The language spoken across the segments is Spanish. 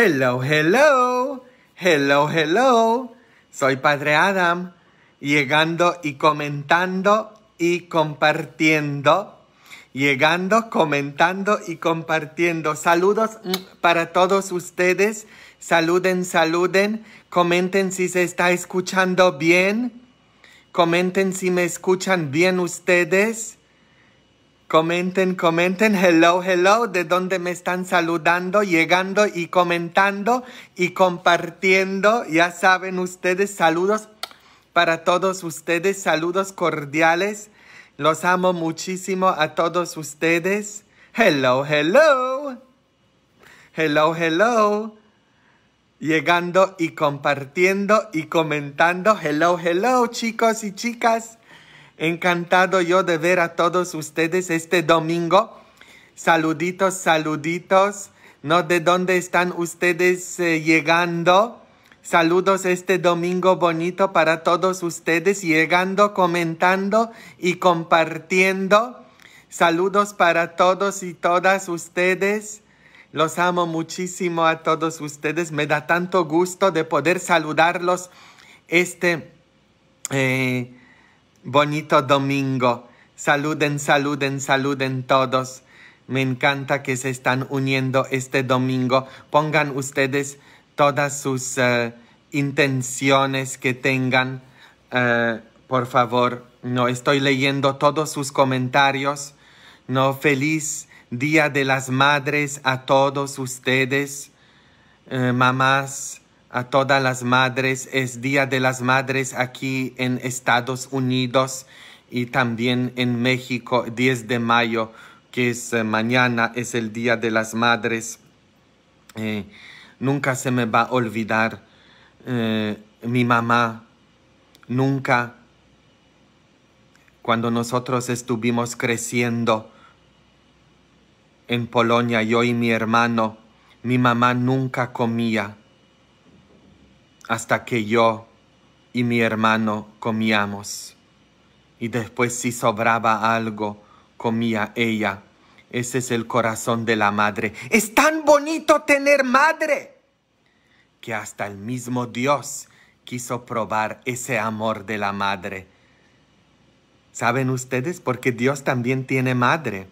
Hello, hello, hello, hello. Soy Padre Adam, llegando y comentando y compartiendo. Llegando, comentando y compartiendo. Saludos para todos ustedes. Saluden, saluden. Comenten si se está escuchando bien. Comenten si me escuchan bien ustedes. Comenten, comenten, hello, hello, de dónde me están saludando, llegando y comentando y compartiendo. Ya saben ustedes, saludos para todos ustedes, saludos cordiales. Los amo muchísimo a todos ustedes. Hello, hello. Hello, hello. Llegando y compartiendo y comentando. Hello, hello, chicos y chicas. Encantado yo de ver a todos ustedes este domingo. Saluditos, saluditos. No de dónde están ustedes eh, llegando. Saludos este domingo bonito para todos ustedes llegando, comentando y compartiendo. Saludos para todos y todas ustedes. Los amo muchísimo a todos ustedes. Me da tanto gusto de poder saludarlos este eh, Bonito domingo. Saluden, saluden, saluden todos. Me encanta que se están uniendo este domingo. Pongan ustedes todas sus eh, intenciones que tengan. Eh, por favor, no estoy leyendo todos sus comentarios. No, feliz Día de las Madres a todos ustedes, eh, mamás, a todas las madres. Es Día de las Madres aquí en Estados Unidos y también en México, 10 de mayo, que es eh, mañana, es el Día de las Madres. Eh, nunca se me va a olvidar eh, mi mamá, nunca. Cuando nosotros estuvimos creciendo en Polonia, yo y mi hermano, mi mamá nunca comía hasta que yo y mi hermano comíamos. Y después si sobraba algo, comía ella. Ese es el corazón de la madre. Es tan bonito tener madre que hasta el mismo Dios quiso probar ese amor de la madre. ¿Saben ustedes? Porque Dios también tiene madre.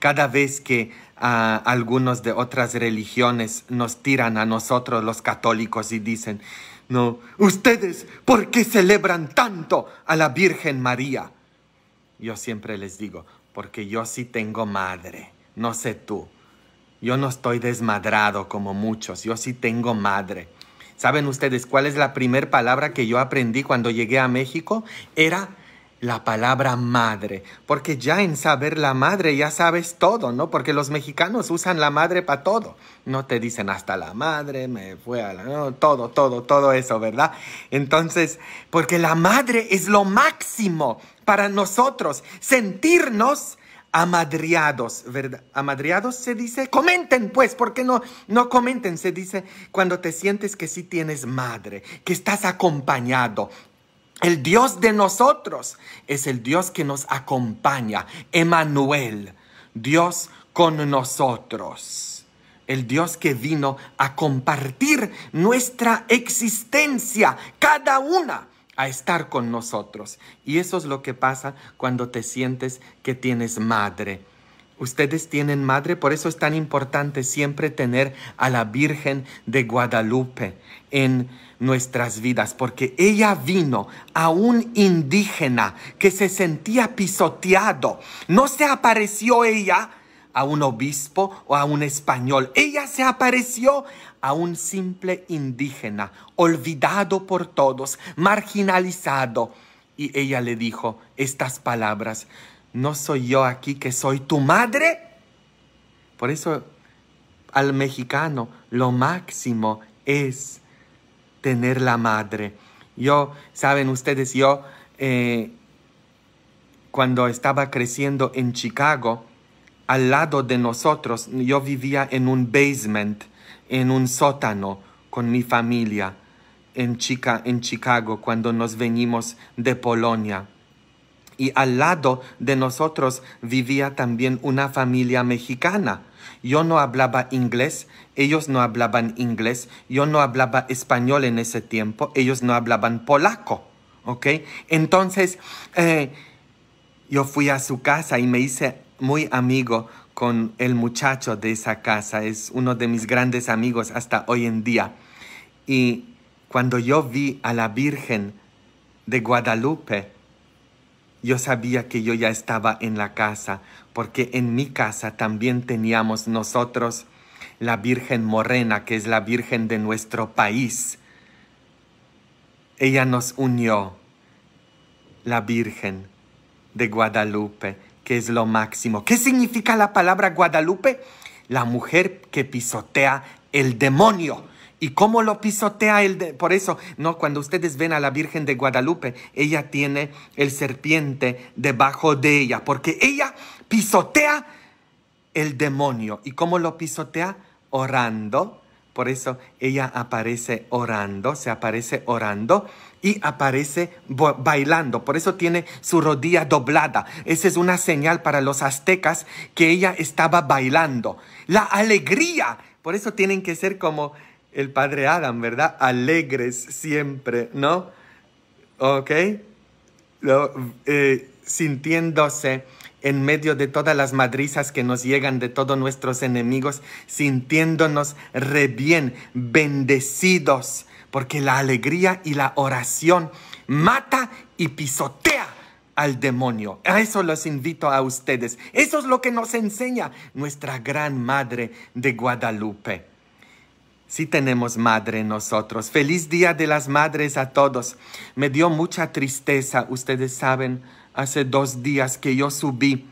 Cada vez que algunos de otras religiones nos tiran a nosotros los católicos y dicen, no, ustedes, ¿por qué celebran tanto a la Virgen María? Yo siempre les digo, porque yo sí tengo madre, no sé tú. Yo no estoy desmadrado como muchos, yo sí tengo madre. ¿Saben ustedes cuál es la primera palabra que yo aprendí cuando llegué a México? Era la palabra madre, porque ya en saber la madre ya sabes todo, ¿no? Porque los mexicanos usan la madre para todo. No te dicen hasta la madre, me fue a la... todo, todo, todo eso, ¿verdad? Entonces, porque la madre es lo máximo para nosotros, sentirnos amadriados, ¿verdad? ¿Amadriados se dice? Comenten pues, porque no, no comenten? Se dice cuando te sientes que sí tienes madre, que estás acompañado, el Dios de nosotros es el Dios que nos acompaña. Emanuel, Dios con nosotros. El Dios que vino a compartir nuestra existencia, cada una, a estar con nosotros. Y eso es lo que pasa cuando te sientes que tienes madre Ustedes tienen madre, por eso es tan importante siempre tener a la Virgen de Guadalupe en nuestras vidas, porque ella vino a un indígena que se sentía pisoteado. No se apareció ella a un obispo o a un español. Ella se apareció a un simple indígena, olvidado por todos, marginalizado. Y ella le dijo estas palabras, no soy yo aquí que soy tu madre. Por eso al mexicano lo máximo es tener la madre. Yo, saben ustedes, yo eh, cuando estaba creciendo en Chicago, al lado de nosotros, yo vivía en un basement, en un sótano con mi familia en, en Chicago cuando nos venimos de Polonia y al lado de nosotros vivía también una familia mexicana. Yo no hablaba inglés, ellos no hablaban inglés, yo no hablaba español en ese tiempo, ellos no hablaban polaco, ¿ok? Entonces, eh, yo fui a su casa y me hice muy amigo con el muchacho de esa casa, es uno de mis grandes amigos hasta hoy en día. Y cuando yo vi a la Virgen de Guadalupe, yo sabía que yo ya estaba en la casa, porque en mi casa también teníamos nosotros la Virgen Morena, que es la Virgen de nuestro país. Ella nos unió, la Virgen de Guadalupe, que es lo máximo. ¿Qué significa la palabra Guadalupe? La mujer que pisotea el demonio. ¿Y cómo lo pisotea el de... Por eso, no, cuando ustedes ven a la Virgen de Guadalupe, ella tiene el serpiente debajo de ella, porque ella pisotea el demonio. ¿Y cómo lo pisotea? Orando. Por eso ella aparece orando, se aparece orando y aparece bailando. Por eso tiene su rodilla doblada. Esa es una señal para los aztecas que ella estaba bailando. La alegría. Por eso tienen que ser como el padre Adam, ¿verdad? Alegres siempre, ¿no? ¿Ok? Eh, sintiéndose en medio de todas las madrizas que nos llegan de todos nuestros enemigos, sintiéndonos re bien, bendecidos, porque la alegría y la oración mata y pisotea al demonio. A eso los invito a ustedes. Eso es lo que nos enseña nuestra gran madre de Guadalupe. Sí tenemos madre nosotros. Feliz Día de las Madres a todos. Me dio mucha tristeza, ustedes saben, hace dos días que yo subí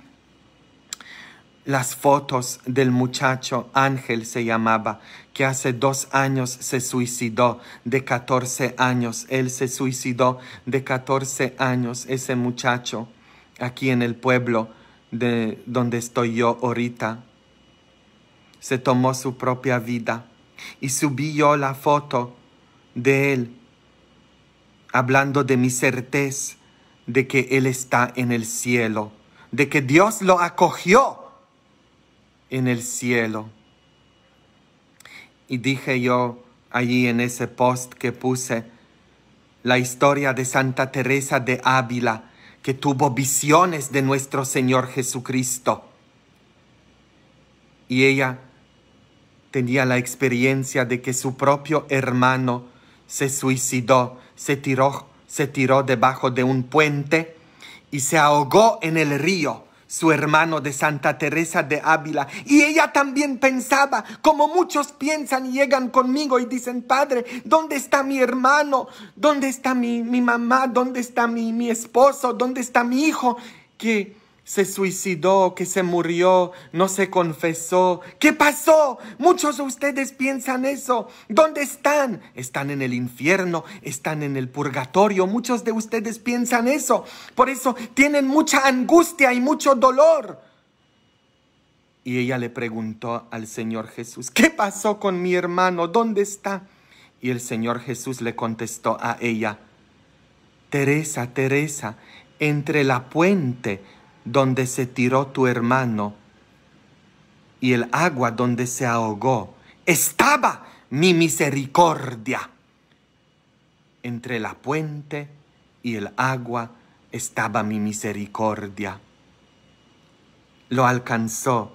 las fotos del muchacho, Ángel se llamaba, que hace dos años se suicidó, de 14 años. Él se suicidó de 14 años, ese muchacho, aquí en el pueblo de donde estoy yo ahorita. Se tomó su propia vida y subí yo la foto de él, hablando de mi certeza de que él está en el cielo, de que Dios lo acogió en el cielo. Y dije yo allí en ese post que puse la historia de Santa Teresa de Ávila, que tuvo visiones de nuestro Señor Jesucristo. Y ella tenía la experiencia de que su propio hermano se suicidó, se tiró, se tiró debajo de un puente y se ahogó en el río su hermano de Santa Teresa de Ávila. Y ella también pensaba, como muchos piensan y llegan conmigo y dicen, Padre, ¿dónde está mi hermano? ¿Dónde está mi, mamá? ¿Dónde está mi, mi esposo? ¿Dónde está mi hijo? Que se suicidó, que se murió, no se confesó. ¿Qué pasó? Muchos de ustedes piensan eso. ¿Dónde están? Están en el infierno, están en el purgatorio. Muchos de ustedes piensan eso. Por eso tienen mucha angustia y mucho dolor. Y ella le preguntó al Señor Jesús, ¿qué pasó con mi hermano? ¿Dónde está? Y el Señor Jesús le contestó a ella, Teresa, Teresa, entre la puente donde se tiró tu hermano y el agua donde se ahogó, estaba mi misericordia. Entre la puente y el agua estaba mi misericordia. Lo alcanzó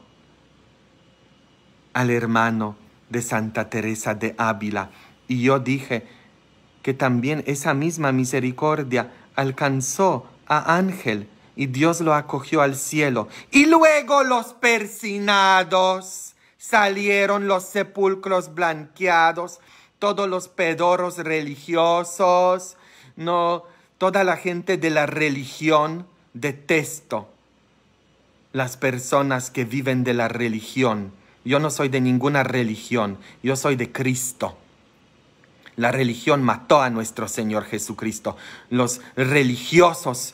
al hermano de Santa Teresa de Ávila y yo dije que también esa misma misericordia alcanzó a Ángel y Dios lo acogió al cielo. Y luego los persinados salieron los sepulcros blanqueados, todos los pedoros religiosos, no, toda la gente de la religión detesto las personas que viven de la religión. Yo no soy de ninguna religión, yo soy de Cristo. La religión mató a nuestro Señor Jesucristo. Los religiosos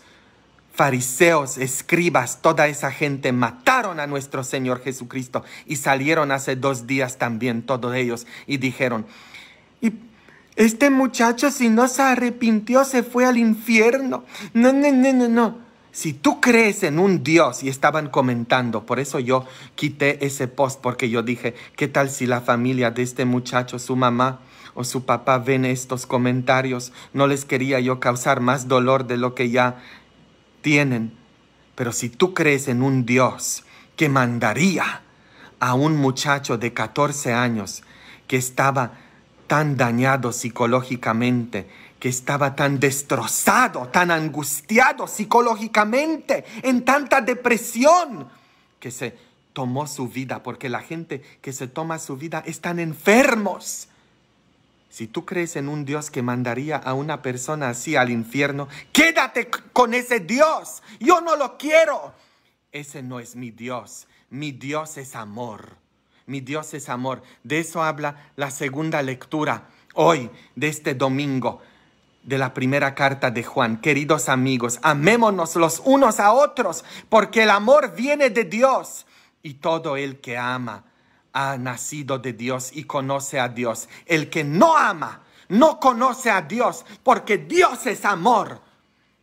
fariseos, escribas, toda esa gente mataron a nuestro Señor Jesucristo y salieron hace dos días también todos ellos y dijeron, y este muchacho si no se arrepintió se fue al infierno. No, no, no, no, no. Si tú crees en un Dios y estaban comentando, por eso yo quité ese post porque yo dije, ¿qué tal si la familia de este muchacho, su mamá, o su papá ven estos comentarios. No les quería yo causar más dolor de lo que ya tienen. Pero si tú crees en un Dios que mandaría a un muchacho de 14 años que estaba tan dañado psicológicamente, que estaba tan destrozado, tan angustiado psicológicamente, en tanta depresión, que se tomó su vida, porque la gente que se toma su vida están enfermos si tú crees en un Dios que mandaría a una persona así al infierno, quédate con ese Dios. Yo no lo quiero. Ese no es mi Dios. Mi Dios es amor. Mi Dios es amor. De eso habla la segunda lectura hoy, de este domingo, de la primera carta de Juan. Queridos amigos, amémonos los unos a otros, porque el amor viene de Dios y todo el que ama ha nacido de Dios y conoce a Dios. El que no ama no conoce a Dios porque Dios es amor.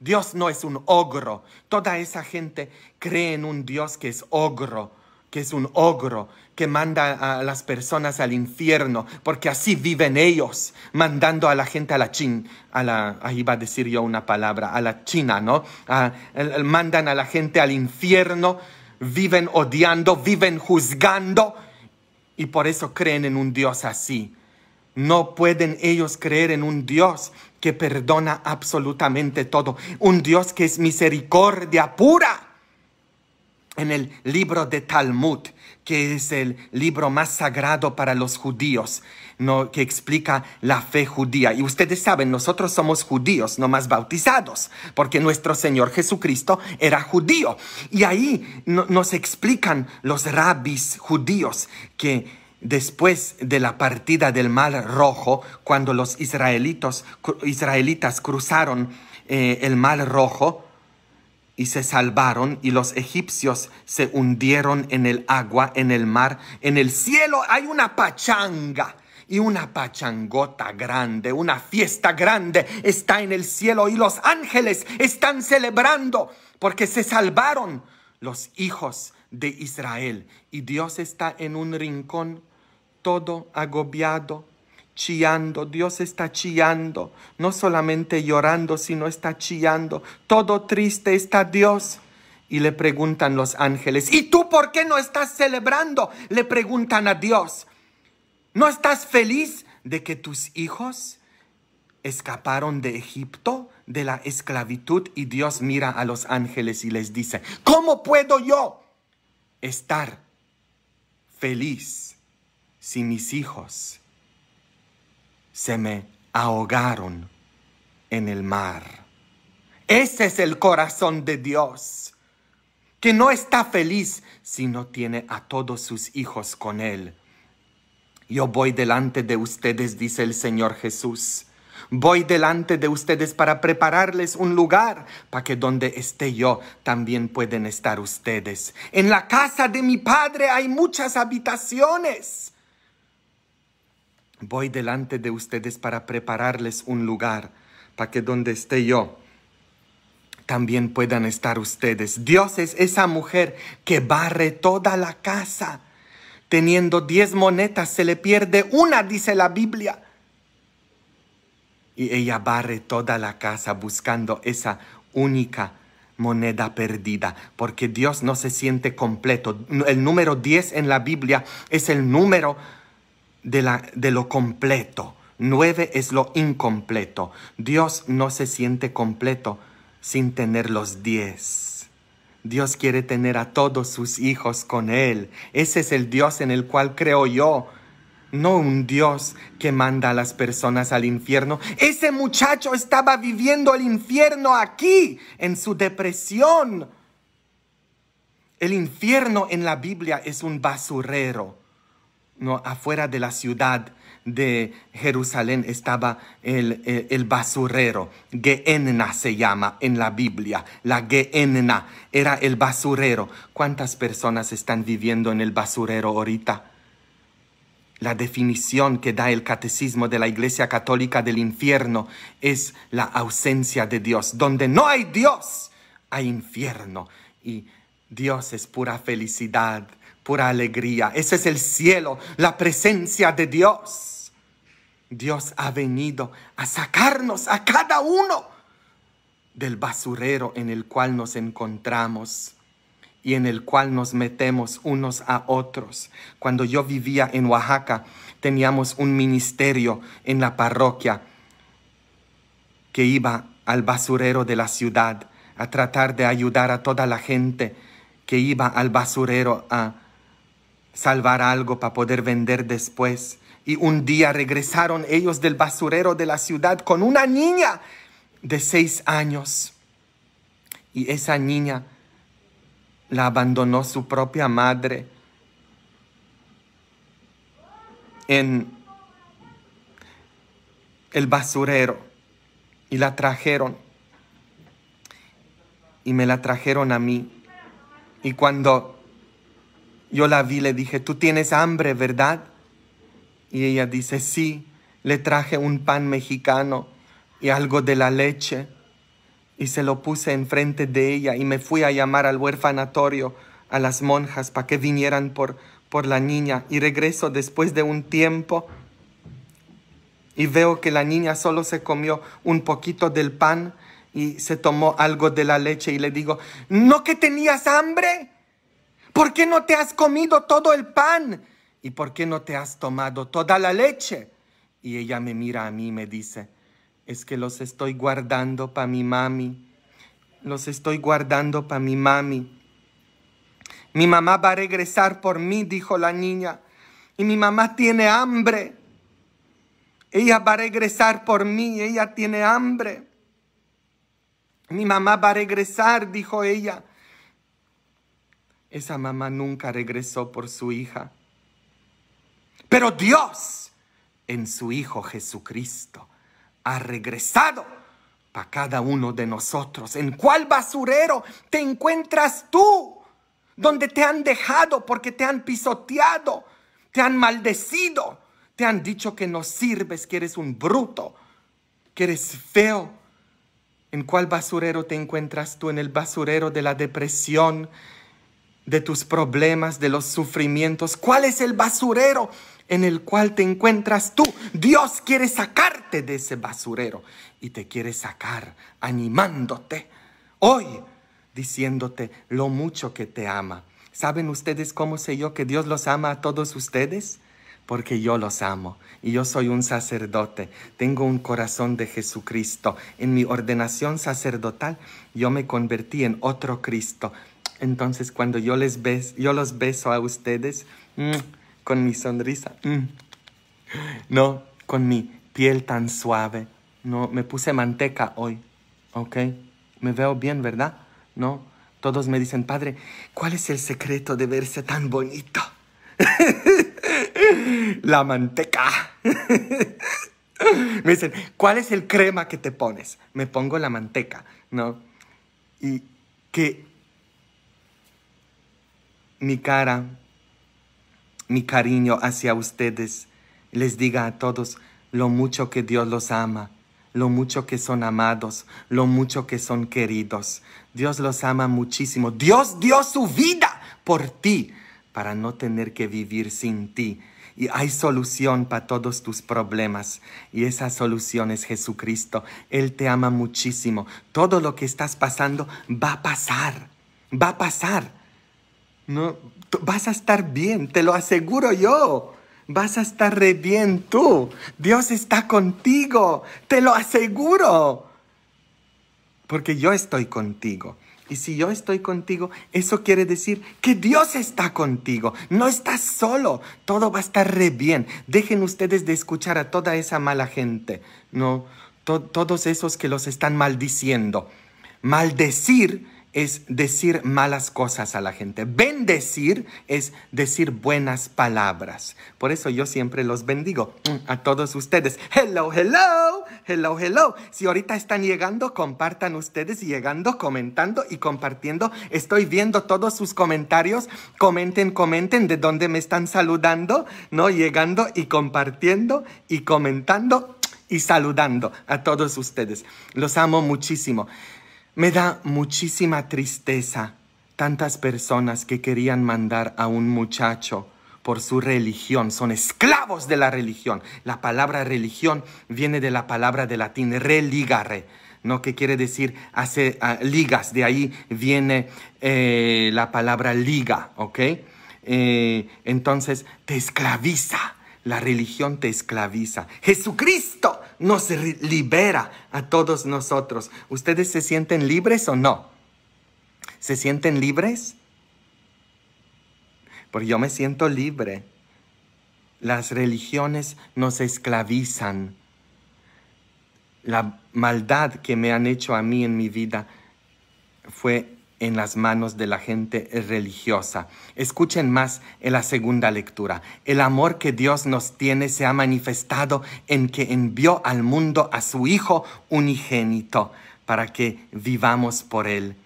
Dios no es un ogro. Toda esa gente cree en un Dios que es ogro, que es un ogro, que manda a las personas al infierno, porque así viven ellos, mandando a la gente a la chin, ahí va a decir yo una palabra, a la China, ¿no? mandan a la gente al infierno, viven odiando, viven juzgando, y por eso creen en un Dios así. No pueden ellos creer en un Dios que perdona absolutamente todo, un Dios que es misericordia pura. En el libro de Talmud, que es el libro más sagrado para los judíos, no, que explica la fe judía. Y ustedes saben, nosotros somos judíos, no más bautizados, porque nuestro Señor Jesucristo era judío. Y ahí nos explican los rabis judíos que después de la partida del Mar Rojo, cuando los israelitos, israelitas cruzaron eh, el Mar Rojo y se salvaron, y los egipcios se hundieron en el agua, en el mar, en el cielo hay una pachanga y una pachangota grande, una fiesta grande está en el cielo y los ángeles están celebrando porque se salvaron los hijos de Israel y Dios está en un rincón todo agobiado, chillando, Dios está chillando, no solamente llorando, sino está chillando, todo triste está Dios. Y le preguntan los ángeles, ¿y tú por qué no estás celebrando? Le preguntan a Dios. ¿No estás feliz de que tus hijos escaparon de Egipto, de la esclavitud, y Dios mira a los ángeles y les dice, ¿cómo puedo yo estar feliz si mis hijos se me ahogaron en el mar? Ese es el corazón de Dios, que no está feliz si no tiene a todos sus hijos con él yo voy delante de ustedes, dice el Señor Jesús. Voy delante de ustedes para prepararles un lugar, para que donde esté yo también pueden estar ustedes. En la casa de mi Padre hay muchas habitaciones. Voy delante de ustedes para prepararles un lugar, para que donde esté yo también puedan estar ustedes. Dios es esa mujer que barre toda la casa teniendo diez monedas se le pierde una, dice la Biblia. Y ella barre toda la casa buscando esa única moneda perdida, porque Dios no se siente completo. El número diez en la Biblia es el número de, la, de lo completo. Nueve es lo incompleto. Dios no se siente completo sin tener los diez. Dios quiere tener a todos sus hijos con Él. Ese es el Dios en el cual creo yo. No un Dios que manda a las personas al infierno. Ese muchacho estaba viviendo el infierno aquí, en su depresión. El infierno en la Biblia es un basurero, no afuera de la ciudad de Jerusalén estaba el, basurero. Gehenna se llama en la Biblia. La Gehenna era el basurero. ¿Cuántas personas están viviendo en el basurero ahorita? La definición que da el catecismo de la Iglesia Católica del infierno es la ausencia de Dios. Donde no hay Dios, hay infierno. Y Dios es pura felicidad, pura alegría. Ese es el cielo, la presencia de Dios. Dios ha venido a sacarnos a cada uno del basurero en el cual nos encontramos y en el cual nos metemos unos a otros. Cuando yo vivía en Oaxaca, teníamos un ministerio en la parroquia que iba al basurero de la ciudad a tratar de ayudar a toda la gente que iba al basurero a salvar algo para poder vender después. Y un día regresaron ellos del basurero de la ciudad con una niña de seis años. Y esa niña la abandonó su propia madre en el basurero y la trajeron y me la trajeron a mí. Y cuando yo la vi le dije, tú tienes hambre, ¿verdad? Y ella dice, sí, le traje un pan mexicano y algo de la leche. Y se lo puse enfrente de ella y me fui a llamar al huerfanatorio a las monjas para que vinieran por, por la niña. Y regreso después de un tiempo y veo que la niña solo se comió un poquito del pan y se tomó algo de la leche y le digo, ¿no que tenías hambre? ¿Por qué no te has comido todo el pan? ¿y por qué no te has tomado toda la leche? Y ella me mira a mí y me dice, es que los estoy guardando para mi mami, los estoy guardando para mi mami. Mi mamá va a regresar por mí, dijo la niña, y mi mamá tiene hambre. Ella va a regresar por mí, ella tiene hambre. Mi mamá va a regresar, dijo ella. Esa mamá nunca regresó por su hija. Pero Dios, en su Hijo Jesucristo, ha regresado para cada uno de nosotros. ¿En cuál basurero te encuentras tú? Donde te han dejado porque te han pisoteado, te han maldecido, te han dicho que no sirves, que eres un bruto, que eres feo. ¿En cuál basurero te encuentras tú? En el basurero de la depresión, de tus problemas, de los sufrimientos. ¿Cuál es el basurero en el cual te encuentras tú. Dios quiere sacarte de ese basurero y te quiere sacar animándote hoy, diciéndote lo mucho que te ama. ¿Saben ustedes cómo sé yo que Dios los ama a todos ustedes? Porque yo los amo y yo soy un sacerdote. Tengo un corazón de Jesucristo. En mi ordenación sacerdotal yo me convertí en otro Cristo. Entonces cuando yo, les beso, yo los beso a ustedes, mm, con mi sonrisa. Mm. No, con mi piel tan suave. No, me puse manteca hoy. ¿Ok? Me veo bien, ¿verdad? No. Todos me dicen, padre, ¿cuál es el secreto de verse tan bonito? La manteca. me dicen, ¿cuál es el crema que te pones? Me pongo la manteca, ¿no? Y que mi cara mi cariño hacia ustedes. Les diga a todos lo mucho que Dios los ama, lo mucho que son amados, lo mucho que son queridos. Dios los ama muchísimo. Dios dio su vida por ti para no tener que vivir sin ti. Y hay solución para todos tus problemas. Y esa solución es Jesucristo. Él te ama muchísimo. Todo lo que estás pasando va a pasar. Va a pasar. No, vas a estar bien, te lo aseguro yo. Vas a estar re bien tú. Dios está contigo, te lo aseguro. Porque yo estoy contigo. Y si yo estoy contigo, eso quiere decir que Dios está contigo. No estás solo. Todo va a estar re bien. Dejen ustedes de escuchar a toda esa mala gente. No, todos esos que los están maldiciendo. Maldecir es decir malas cosas a la gente. Bendecir es decir buenas palabras. Por eso yo siempre los bendigo mm, a todos ustedes. Hello, hello, hello, hello. Si ahorita están llegando, compartan ustedes llegando, comentando y compartiendo. Estoy viendo todos sus comentarios. Comenten, comenten de dónde me están saludando, ¿no? Llegando y compartiendo y comentando y saludando a todos ustedes. Los amo muchísimo. Me da muchísima tristeza tantas personas que querían mandar a un muchacho por su religión, son esclavos de la religión. La palabra religión viene de la palabra de latín religare, ¿no? Que quiere decir hace ah, ligas, de ahí viene eh, la palabra liga, ¿ok? Eh, entonces te esclaviza la religión te esclaviza. Jesucristo nos libera a todos nosotros. ¿Ustedes se sienten libres o no? ¿Se sienten libres? Porque yo me siento libre. Las religiones nos esclavizan. La maldad que me han hecho a mí en mi vida fue en las manos de la gente religiosa. Escuchen más en la segunda lectura. El amor que Dios nos tiene se ha manifestado en que envió al mundo a su Hijo unigénito para que vivamos por Él.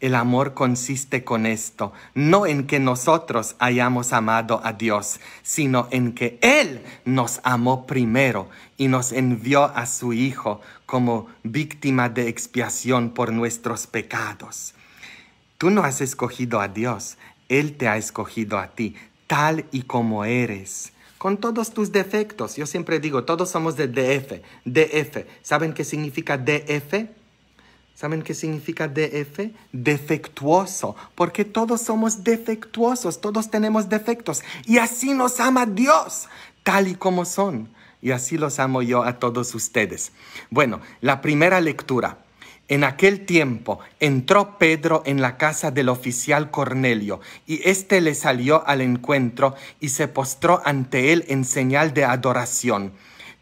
El amor consiste con esto, no en que nosotros hayamos amado a Dios, sino en que Él nos amó primero y nos envió a su Hijo como víctima de expiación por nuestros pecados. Tú no has escogido a Dios, Él te ha escogido a ti, tal y como eres. Con todos tus defectos, yo siempre digo, todos somos de DF, DF. ¿Saben qué significa DF? ¿Saben qué significa DF? Defectuoso, porque todos somos defectuosos, todos tenemos defectos. Y así nos ama Dios, tal y como son. Y así los amo yo a todos ustedes. Bueno, la primera lectura. En aquel tiempo entró Pedro en la casa del oficial Cornelio, y éste le salió al encuentro y se postró ante él en señal de adoración.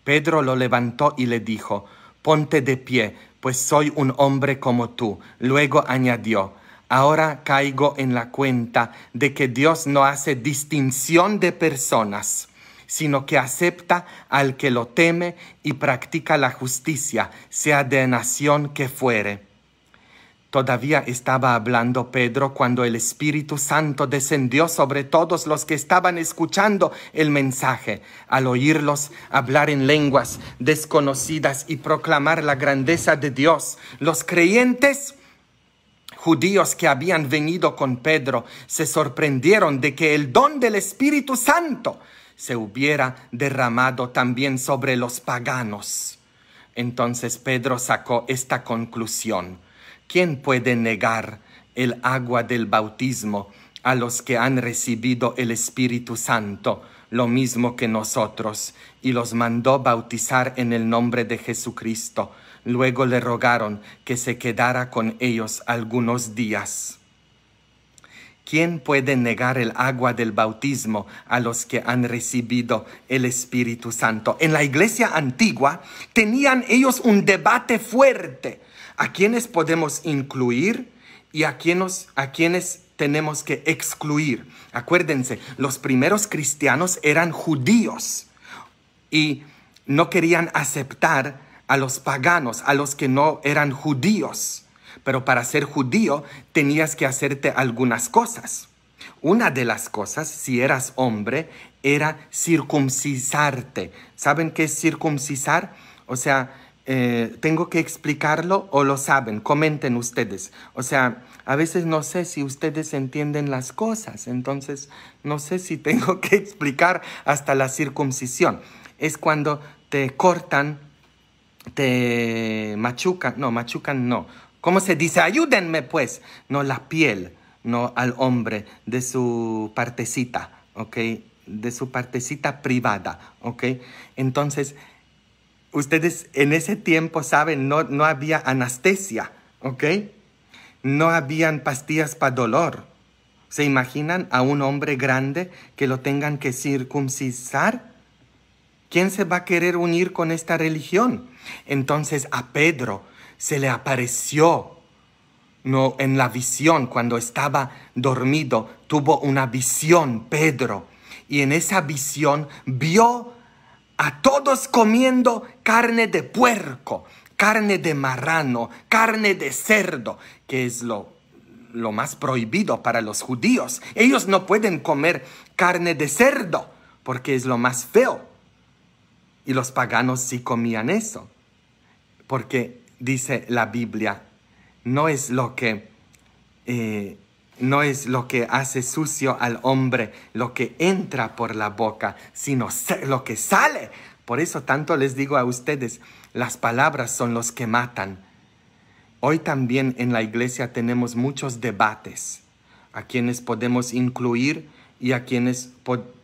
Pedro lo levantó y le dijo, Ponte de pie, pues soy un hombre como tú. Luego añadió, Ahora caigo en la cuenta de que Dios no hace distinción de personas sino que acepta al que lo teme y practica la justicia, sea de nación que fuere. Todavía estaba hablando Pedro cuando el Espíritu Santo descendió sobre todos los que estaban escuchando el mensaje. Al oírlos hablar en lenguas desconocidas y proclamar la grandeza de Dios, los creyentes judíos que habían venido con Pedro se sorprendieron de que el don del Espíritu Santo se hubiera derramado también sobre los paganos. Entonces Pedro sacó esta conclusión. ¿Quién puede negar el agua del bautismo a los que han recibido el Espíritu Santo, lo mismo que nosotros, y los mandó bautizar en el nombre de Jesucristo? Luego le rogaron que se quedara con ellos algunos días. ¿Quién puede negar el agua del bautismo a los que han recibido el Espíritu Santo? En la iglesia antigua tenían ellos un debate fuerte. ¿A quiénes podemos incluir y a, quiénes, a tenemos que excluir? Acuérdense, los primeros cristianos eran judíos y no querían aceptar a los paganos, a los que no eran judíos. Pero para ser judío tenías que hacerte algunas cosas. Una de las cosas, si eras hombre, era circuncisarte. ¿Saben qué es circuncisar? O sea, eh, ¿tengo que explicarlo o lo saben? Comenten ustedes. O sea, a veces no sé si ustedes entienden las cosas, entonces no sé si tengo que explicar hasta la circuncisión. Es cuando te cortan, te machucan, no, machucan no, ¿Cómo se dice? Ayúdenme pues. No la piel, no al hombre de su partecita, ¿ok? De su partecita privada, ¿ok? Entonces, ustedes en ese tiempo saben, no, no había anestesia, ¿ok? No habían pastillas para dolor. ¿Se imaginan a un hombre grande que lo tengan que circuncisar? ¿Quién se va a querer unir con esta religión? Entonces a Pedro se le apareció no en la visión cuando estaba dormido tuvo una visión Pedro y en esa visión vio a todos comiendo carne de puerco, carne de marrano, carne de cerdo, que es lo lo más prohibido para los judíos. Ellos no pueden comer carne de cerdo porque es lo más feo. Y los paganos sí comían eso, porque dice la Biblia, no es lo que... Eh, no es lo que hace sucio al hombre, lo que entra por la boca, sino lo que sale. Por eso tanto les digo a ustedes, las palabras son los que matan. Hoy también en la iglesia tenemos muchos debates a quienes podemos incluir y a quienes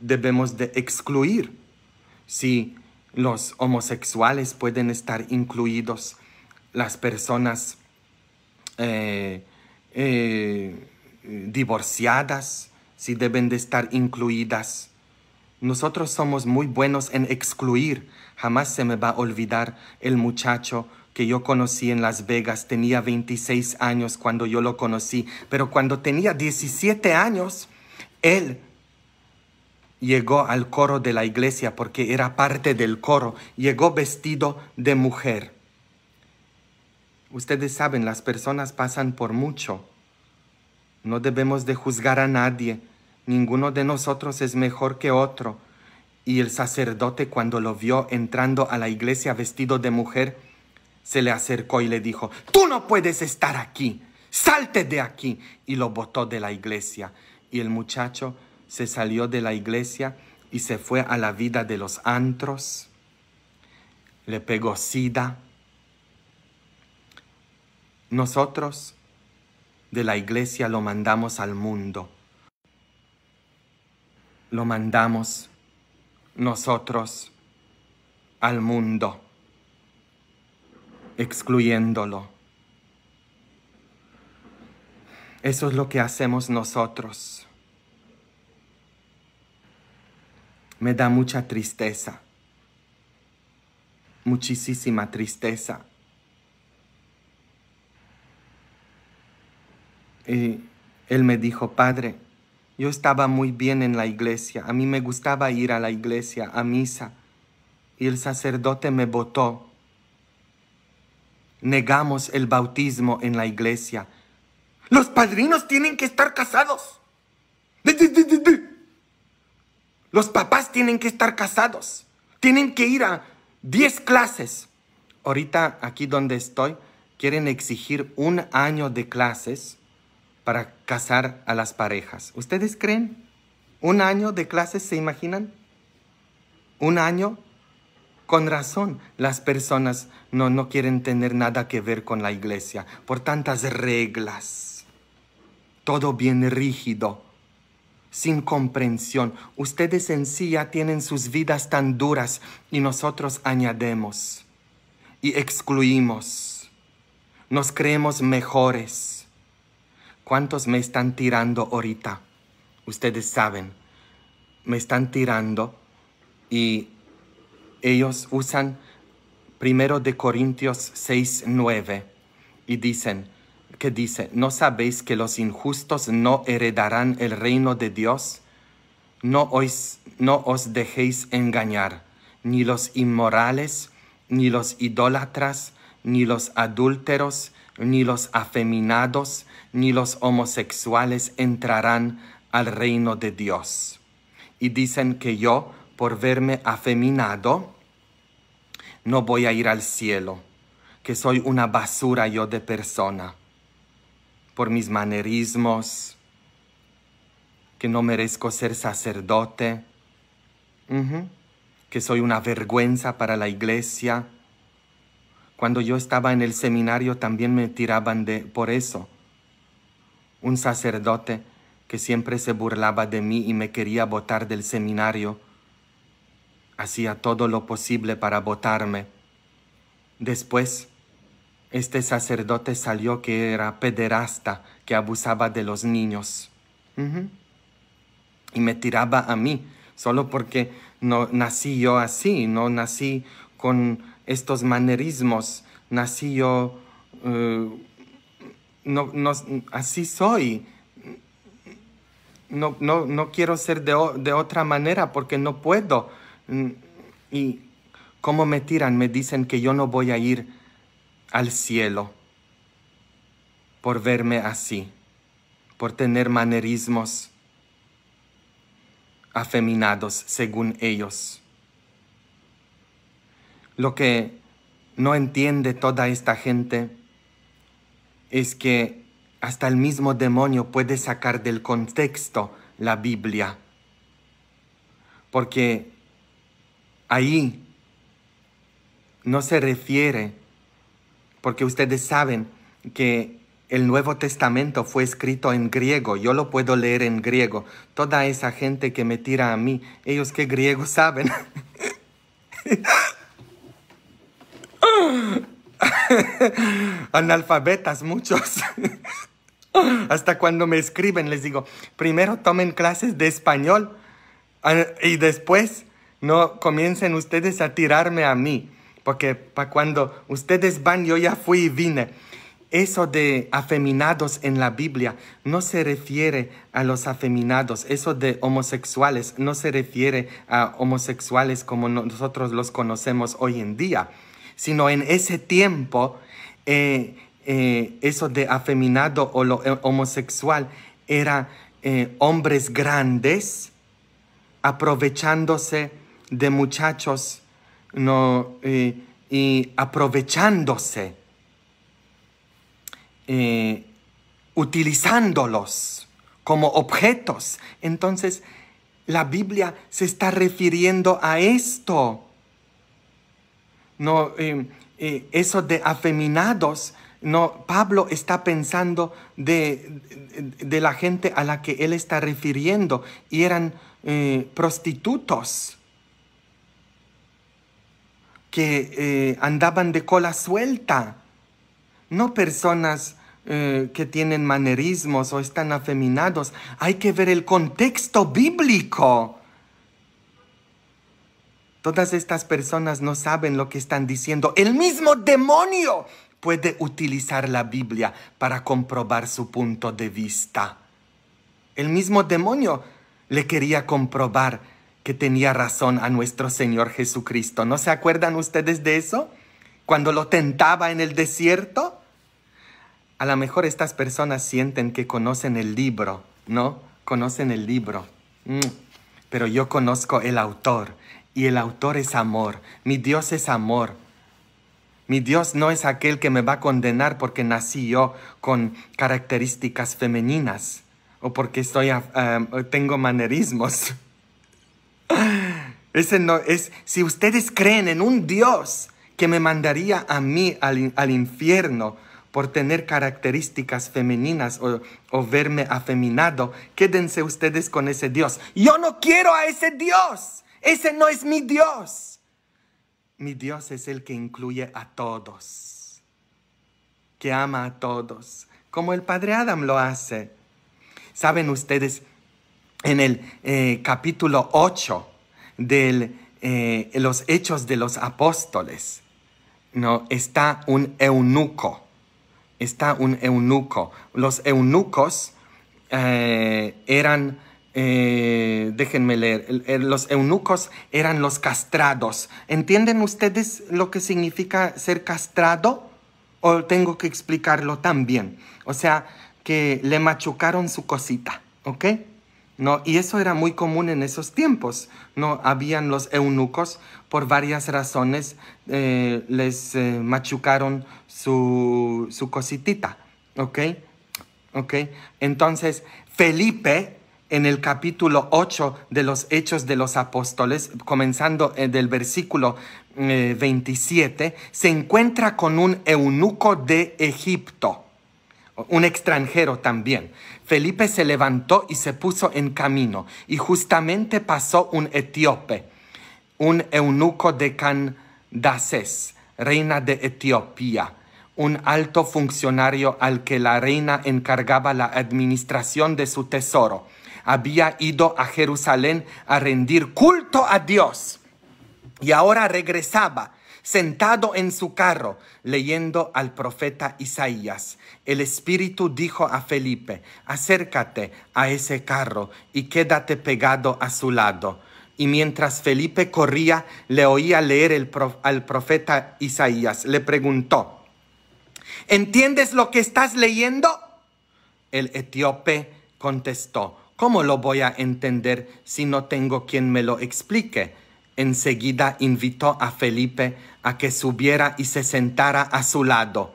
debemos de excluir. Si los homosexuales pueden estar incluidos, las personas eh, eh, divorciadas, si deben de estar incluidas. Nosotros somos muy buenos en excluir. Jamás se me va a olvidar el muchacho que yo conocí en Las Vegas. Tenía 26 años cuando yo lo conocí, pero cuando tenía 17 años, él llegó al coro de la iglesia porque era parte del coro. Llegó vestido de mujer Ustedes saben, las personas pasan por mucho. No debemos de juzgar a nadie. Ninguno de nosotros es mejor que otro. Y el sacerdote cuando lo vio entrando a la iglesia vestido de mujer, se le acercó y le dijo, tú no puedes estar aquí, salte de aquí. Y lo botó de la iglesia. Y el muchacho se salió de la iglesia y se fue a la vida de los antros. Le pegó sida nosotros de la iglesia lo mandamos al mundo. Lo mandamos nosotros al mundo, excluyéndolo. Eso es lo que hacemos nosotros. Me da mucha tristeza, muchísima tristeza él me dijo, Padre, yo estaba muy bien en la iglesia, a mí me gustaba ir a la iglesia, a misa, y el sacerdote me votó. Negamos el bautismo en la iglesia. Los padrinos tienen que estar casados. Los papás tienen que estar casados. Tienen que ir a 10 clases. Ahorita aquí donde estoy, quieren exigir un año de clases para casar a las parejas. ¿Ustedes creen? ¿Un año de clases se imaginan? ¿Un año? Con razón, las personas no, quieren tener nada que ver con la iglesia por tantas reglas. Todo bien rígido, sin comprensión. Ustedes en sí ya tienen sus vidas tan duras y nosotros añademos. y excluimos. Nos creemos mejores ¿Cuántos me están tirando ahorita? Ustedes saben, me están tirando y ellos usan primero de Corintios 6, 9 y dicen, que dice, ¿no sabéis que los injustos no heredarán el reino de Dios? No os, no os dejéis engañar, ni los inmorales, ni los idólatras, ni los adúlteros, ni los afeminados, ni los homosexuales entrarán al reino de Dios. Y dicen que yo, por verme afeminado, no voy a ir al cielo, que soy una basura yo de persona, por mis manerismos, que no merezco ser sacerdote, que soy una vergüenza para la iglesia. Cuando yo estaba en el seminario también me tiraban de por eso un sacerdote que siempre se burlaba de mí y me quería botar del seminario, hacía todo lo posible para botarme. Después, este sacerdote salió que era pederasta, que abusaba de los niños. Y me tiraba a mí, solo porque no nací yo así, no nací con estos manerismos, nací yo... Eh, no, así soy. No, no, quiero ser de, de, otra manera porque no puedo. Y cómo me tiran, me dicen que yo no voy a ir al cielo por verme así, por tener manerismos afeminados según ellos. Lo que no entiende toda esta gente es que hasta el mismo demonio puede sacar del contexto la Biblia. Porque ahí no se refiere, porque ustedes saben que el Nuevo Testamento fue escrito en griego, yo lo puedo leer en griego. Toda esa gente que me tira a mí, ellos qué griego saben. Analfabetas muchos. Hasta cuando me escriben les digo, primero tomen clases de español ah, y después no comiencen ustedes a tirarme a mí, porque para cuando ustedes van yo ya fui y vine. Eso de afeminados en la Biblia no se refiere a los afeminados, eso de homosexuales no se refiere a homosexuales como nosotros los conocemos hoy en día sino en ese tiempo eh, eh, eso de afeminado o eh, homosexual era hombres grandes aprovechándose de muchachos y aprovechándose, utilizándolos como objetos. Entonces, la Biblia se está refiriendo a esto no, eh, eh, eso de afeminados, no, Pablo está pensando de, la gente a la que él está refiriendo y eran eh, prostitutos que andaban de cola suelta, no personas que tienen manerismos o están afeminados. Hay que ver el contexto bíblico Todas estas personas no saben lo que están diciendo. El mismo demonio puede utilizar la Biblia para comprobar su punto de vista. El mismo demonio le quería comprobar que tenía razón a nuestro Señor Jesucristo. ¿No se acuerdan ustedes de eso? Cuando lo tentaba en el desierto. A lo mejor estas personas sienten que conocen el libro, ¿no? Conocen el libro. Mm. Pero yo conozco el autor y el autor es amor. Mi Dios es amor. Mi Dios no es aquel que me va a condenar porque nací yo con características femeninas o porque estoy tengo manerismos. Ese no es si ustedes creen en un Dios que me mandaría a mí al, infierno por tener características femeninas o verme afeminado, quédense ustedes con ese Dios. Yo no quiero a ese Dios. Ese no es mi Dios. Mi Dios es el que incluye a todos, que ama a todos, como el Padre Adam lo hace. Saben ustedes, en el eh, capítulo 8 de eh, los Hechos de los Apóstoles, ¿no? está un eunuco. Está un eunuco. Los eunucos eh, eran eh, déjenme leer, los eunucos eran los castrados. ¿Entienden ustedes lo que significa ser castrado? ¿O tengo que explicarlo también? O sea, que le machucaron su cosita, ¿ok? No, y eso era muy común en esos tiempos. No habían los eunucos por varias razones eh, les eh, machucaron su, su cositita, ¿ok? ¿ok? Entonces Felipe en el capítulo 8 de los Hechos de los Apóstoles, comenzando eh, del versículo 27, eh, se encuentra con un eunuco de Egipto, un extranjero también. Felipe se levantó y se puso en camino, y justamente pasó un etíope, un eunuco de Candaces, reina de Etiopía un alto funcionario al que la reina encargaba la administración de su tesoro había ido a Jerusalén a rendir culto a Dios y ahora regresaba sentado en su carro leyendo al profeta Isaías. El Espíritu dijo a Felipe, acércate a ese carro y quédate pegado a su lado. Y mientras Felipe corría, le oía leer al profeta Isaías. Le preguntó, ¿entiendes lo que estás leyendo? El etíope contestó, ¿Cómo lo voy a entender si no tengo quien me lo explique? Enseguida invitó a Felipe a que subiera y se sentara a su lado.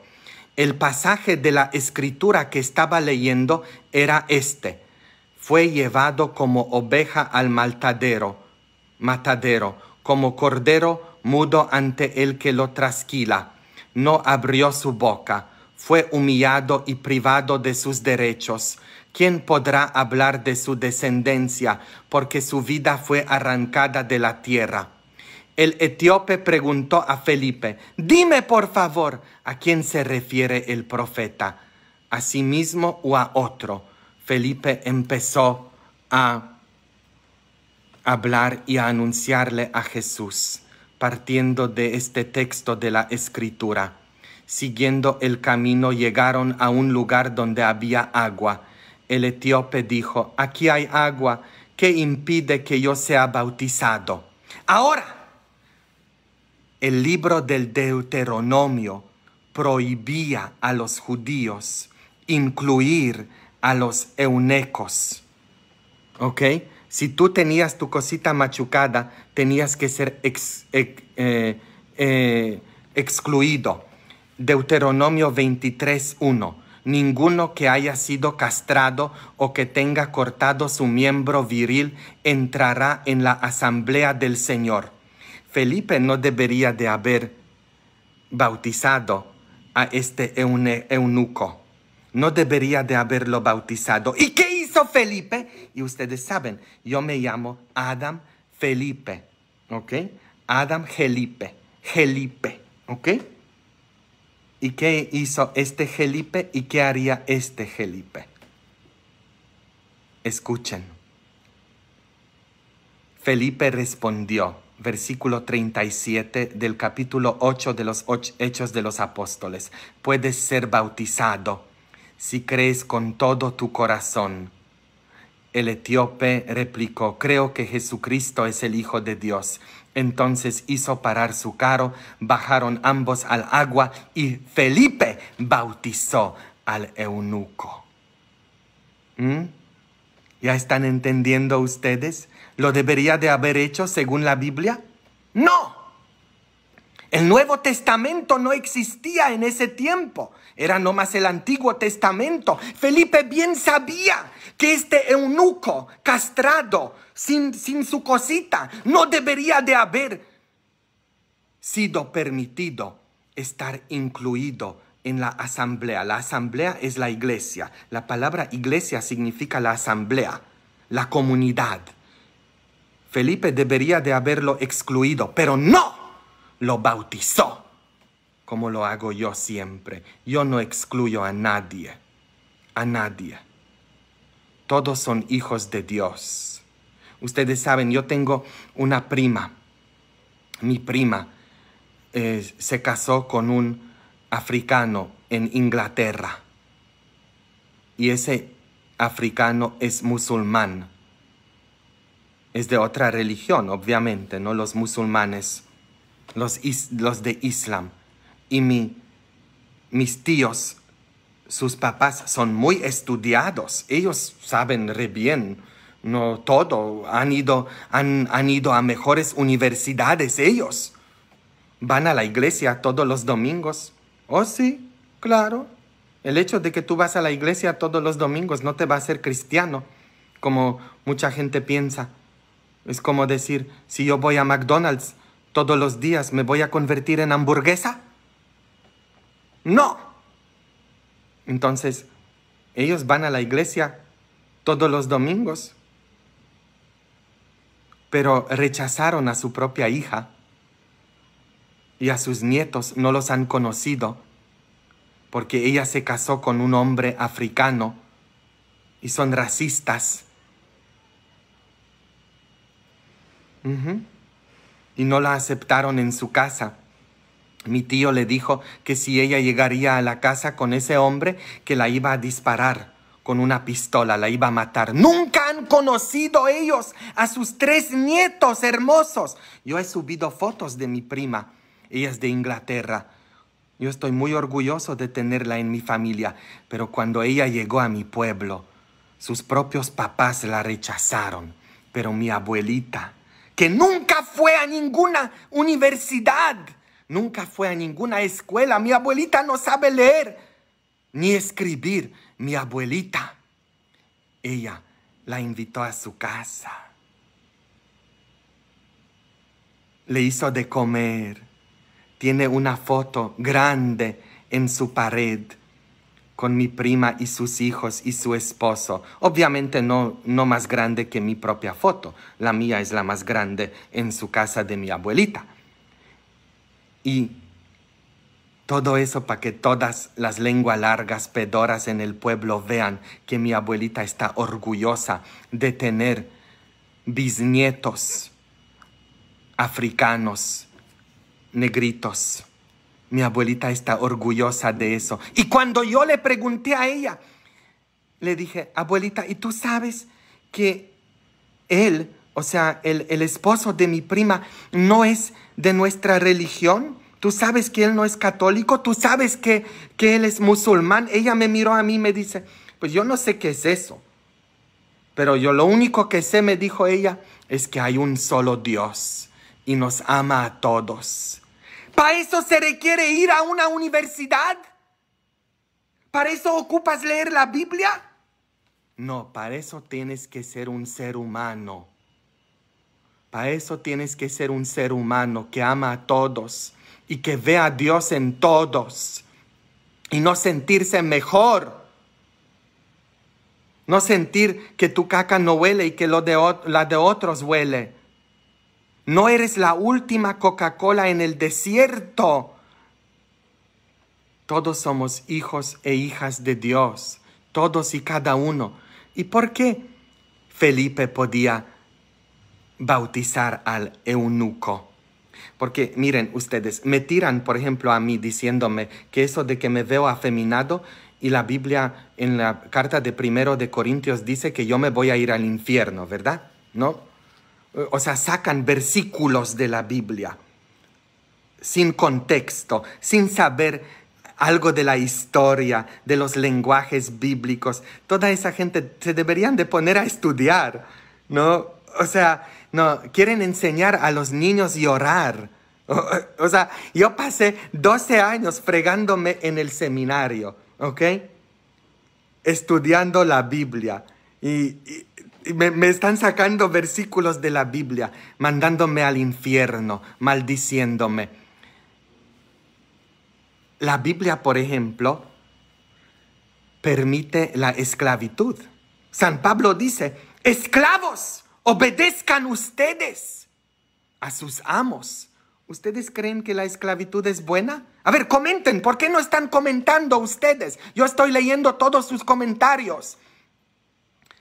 El pasaje de la escritura que estaba leyendo era este. Fue llevado como oveja al maltadero, matadero, como cordero mudo ante el que lo trasquila. No abrió su boca, fue humillado y privado de sus derechos ¿Quién podrá hablar de su descendencia? Porque su vida fue arrancada de la tierra. El etíope preguntó a Felipe, dime por favor a quién se refiere el profeta, a sí mismo o a otro. Felipe empezó a hablar y a anunciarle a Jesús, partiendo de este texto de la escritura. Siguiendo el camino llegaron a un lugar donde había agua el etíope dijo, aquí hay agua, que impide que yo sea bautizado? Ahora, el libro del Deuteronomio prohibía a los judíos incluir a los eunecos. ¿Ok? Si tú tenías tu cosita machucada, tenías que ser eh, eh, excluido. Deuteronomio 23.1 ninguno que haya sido castrado o que tenga cortado su miembro viril entrará en la asamblea del Señor. Felipe no debería de haber bautizado a este eunuco. No debería de haberlo bautizado. ¿Y qué hizo Felipe? Y ustedes saben, yo me llamo Adam Felipe. ¿Ok? Adam Felipe. Felipe. ¿Ok? ¿Y qué hizo este Gelipe y qué haría este Gelipe? Escuchen. Felipe respondió, versículo 37 del capítulo 8 de los Hechos de los Apóstoles, puedes ser bautizado si crees con todo tu corazón. El etíope replicó, creo que Jesucristo es el Hijo de Dios. Entonces hizo parar su carro, bajaron ambos al agua y Felipe bautizó al eunuco. ¿Mm? ¿Ya están entendiendo ustedes? ¿Lo debería de haber hecho según la Biblia? No. El Nuevo Testamento no existía en ese tiempo. Era nomás el Antiguo Testamento. Felipe bien sabía que este eunuco castrado, sin, sin su cosita, no debería de haber sido permitido estar incluido en la asamblea. La asamblea es la iglesia. La palabra iglesia significa la asamblea, la comunidad. Felipe debería de haberlo excluido, pero no lo bautizó como lo hago yo siempre. Yo no excluyo a nadie, a nadie. Todos son hijos de Dios. Ustedes saben, yo tengo una prima. Mi prima eh, se casó con un africano en Inglaterra. Y ese africano es musulmán. Es de otra religión, obviamente, no los musulmanes, los de Islam y mi, mis tíos, sus papás son muy estudiados, ellos saben re bien, no todo, han ido, han, han ido a mejores universidades ellos. Van a la iglesia todos los domingos. Oh sí, claro. El hecho de que tú vas a la iglesia todos los domingos no te va a hacer cristiano, como mucha gente piensa. Es como decir, si yo voy a McDonald's todos los días, ¿me voy a convertir en hamburguesa? No. Entonces, ellos van a la iglesia todos los domingos, pero rechazaron a su propia hija y a sus nietos no los han conocido porque ella se casó con un hombre africano y son racistas. Y no la aceptaron en su casa. Mi tío le dijo que si ella llegaría a la casa con ese hombre, que la iba a disparar con una pistola, la iba a matar. Nunca han conocido ellos a sus tres nietos hermosos. Yo he subido fotos de mi prima. Ella es de Inglaterra. Yo estoy muy orgulloso de tenerla en mi familia, pero cuando ella llegó a mi pueblo, sus propios papás la rechazaron. Pero mi abuelita, que nunca fue a ninguna universidad, Nunca fue a ninguna escuela. Mi abuelita no sabe leer ni escribir. Mi abuelita. Ella la invitó a su casa. Le hizo de comer. Tiene una foto grande en su pared con mi prima y sus hijos y su esposo. Obviamente no, no más grande que mi propia foto. La mía es la más grande en su casa de mi abuelita y todo eso para que todas las lenguas largas pedoras en el pueblo vean que mi abuelita está orgullosa de tener bisnietos africanos, negritos. Mi abuelita está orgullosa de eso. Y cuando yo le pregunté a ella, le dije, abuelita, ¿y tú sabes que él o sea, el, esposo de mi prima, no es de nuestra religión. Tú sabes que él no es católico, tú sabes que, que él es musulmán. Ella me miró a mí y me dice, pues yo no sé qué es eso. Pero yo lo único que sé, me dijo ella, es que hay un solo Dios y nos ama a todos. ¿Para eso se requiere ir a una universidad? ¿Para eso ocupas leer la Biblia? No, para eso tienes que ser un ser humano para eso tienes que ser un ser humano que ama a todos y que ve a Dios en todos y no sentirse mejor. No sentir que tu caca no huele y que la de otros huele. No eres la última Coca-Cola en el desierto. Todos somos hijos e hijas de Dios, todos y cada uno. ¿Y por qué Felipe podía bautizar al eunuco. Porque miren ustedes, me tiran, por ejemplo, a mí diciéndome que eso de que me veo afeminado y la Biblia en la carta de primero de Corintios dice que yo me voy a ir al infierno, ¿verdad? ¿No? O sea, sacan versículos de la Biblia sin contexto, sin saber algo de la historia, de los lenguajes bíblicos. Toda esa gente se deberían de poner a estudiar, ¿no? O sea, no, quieren enseñar a los niños a llorar. O, sea, yo pasé 12 años fregándome en el seminario, ¿ok? Estudiando la Biblia. Y, me, están sacando versículos de la Biblia, mandándome al infierno, maldiciéndome. La Biblia, por ejemplo, permite la esclavitud. San Pablo dice, esclavos, Obedezcan ustedes a sus amos. ¿Ustedes creen que la esclavitud es buena? A ver, comenten, ¿por qué no están comentando ustedes? Yo estoy leyendo todos sus comentarios.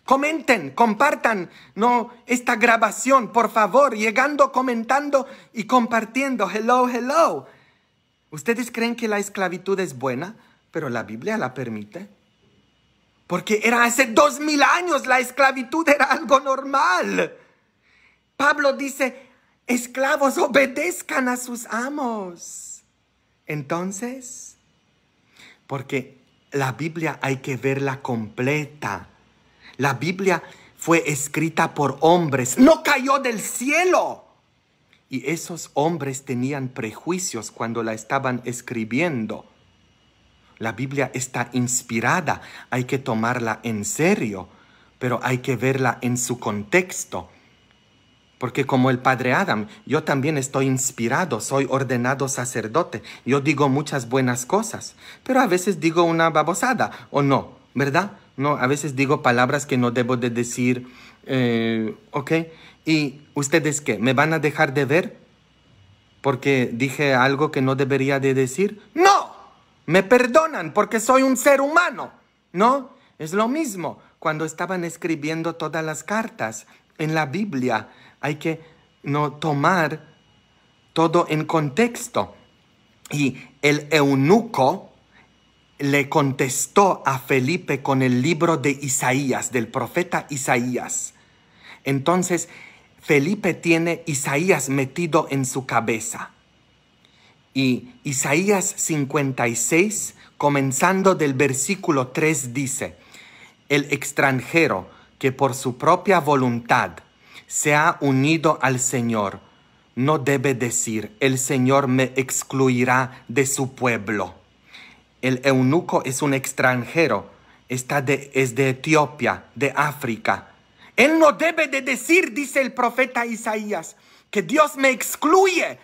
Comenten, compartan no esta grabación, por favor, llegando, comentando y compartiendo. Hello, hello. ¿Ustedes creen que la esclavitud es buena, pero la Biblia la permite? Porque era hace dos mil años, la esclavitud era algo normal. Pablo dice, esclavos obedezcan a sus amos. Entonces, porque la Biblia hay que verla completa. La Biblia fue escrita por hombres, no cayó del cielo. Y esos hombres tenían prejuicios cuando la estaban escribiendo. La Biblia está inspirada, hay que tomarla en serio, pero hay que verla en su contexto. Porque como el padre Adam, yo también estoy inspirado, soy ordenado sacerdote, yo digo muchas buenas cosas, pero a veces digo una babosada, ¿o no? ¿Verdad? No, a veces digo palabras que no debo de decir, eh, ¿ok? ¿Y ustedes qué? ¿Me van a dejar de ver? Porque dije algo que no debería de decir. ¡No! me perdonan porque soy un ser humano, ¿no? Es lo mismo cuando estaban escribiendo todas las cartas en la Biblia. Hay que no tomar todo en contexto. Y el eunuco le contestó a Felipe con el libro de Isaías, del profeta Isaías. Entonces, Felipe tiene Isaías metido en su cabeza. Y Isaías 56, comenzando del versículo 3, dice, el extranjero que por su propia voluntad se ha unido al Señor, no debe decir, el Señor me excluirá de su pueblo. El eunuco es un extranjero, está de, es de Etiopía, de África. Él no debe de decir, dice el profeta Isaías, que Dios me excluye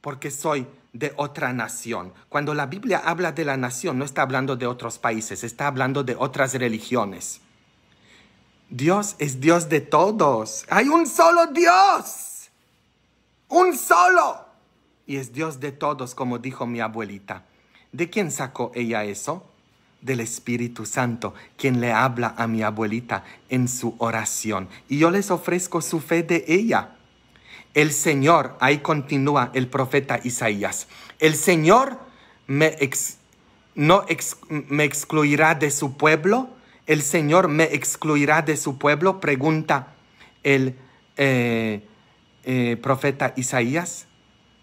porque soy de otra nación. Cuando la Biblia habla de la nación, no está hablando de otros países, está hablando de otras religiones. Dios es Dios de todos. Hay un solo Dios. Un solo. Y es Dios de todos, como dijo mi abuelita. ¿De quién sacó ella eso? Del Espíritu Santo, quien le habla a mi abuelita en su oración. Y yo les ofrezco su fe de ella. El Señor, ahí continúa el profeta Isaías, el Señor me, no me excluirá de su pueblo, el Señor me excluirá de su pueblo, pregunta el eh, eh, profeta Isaías.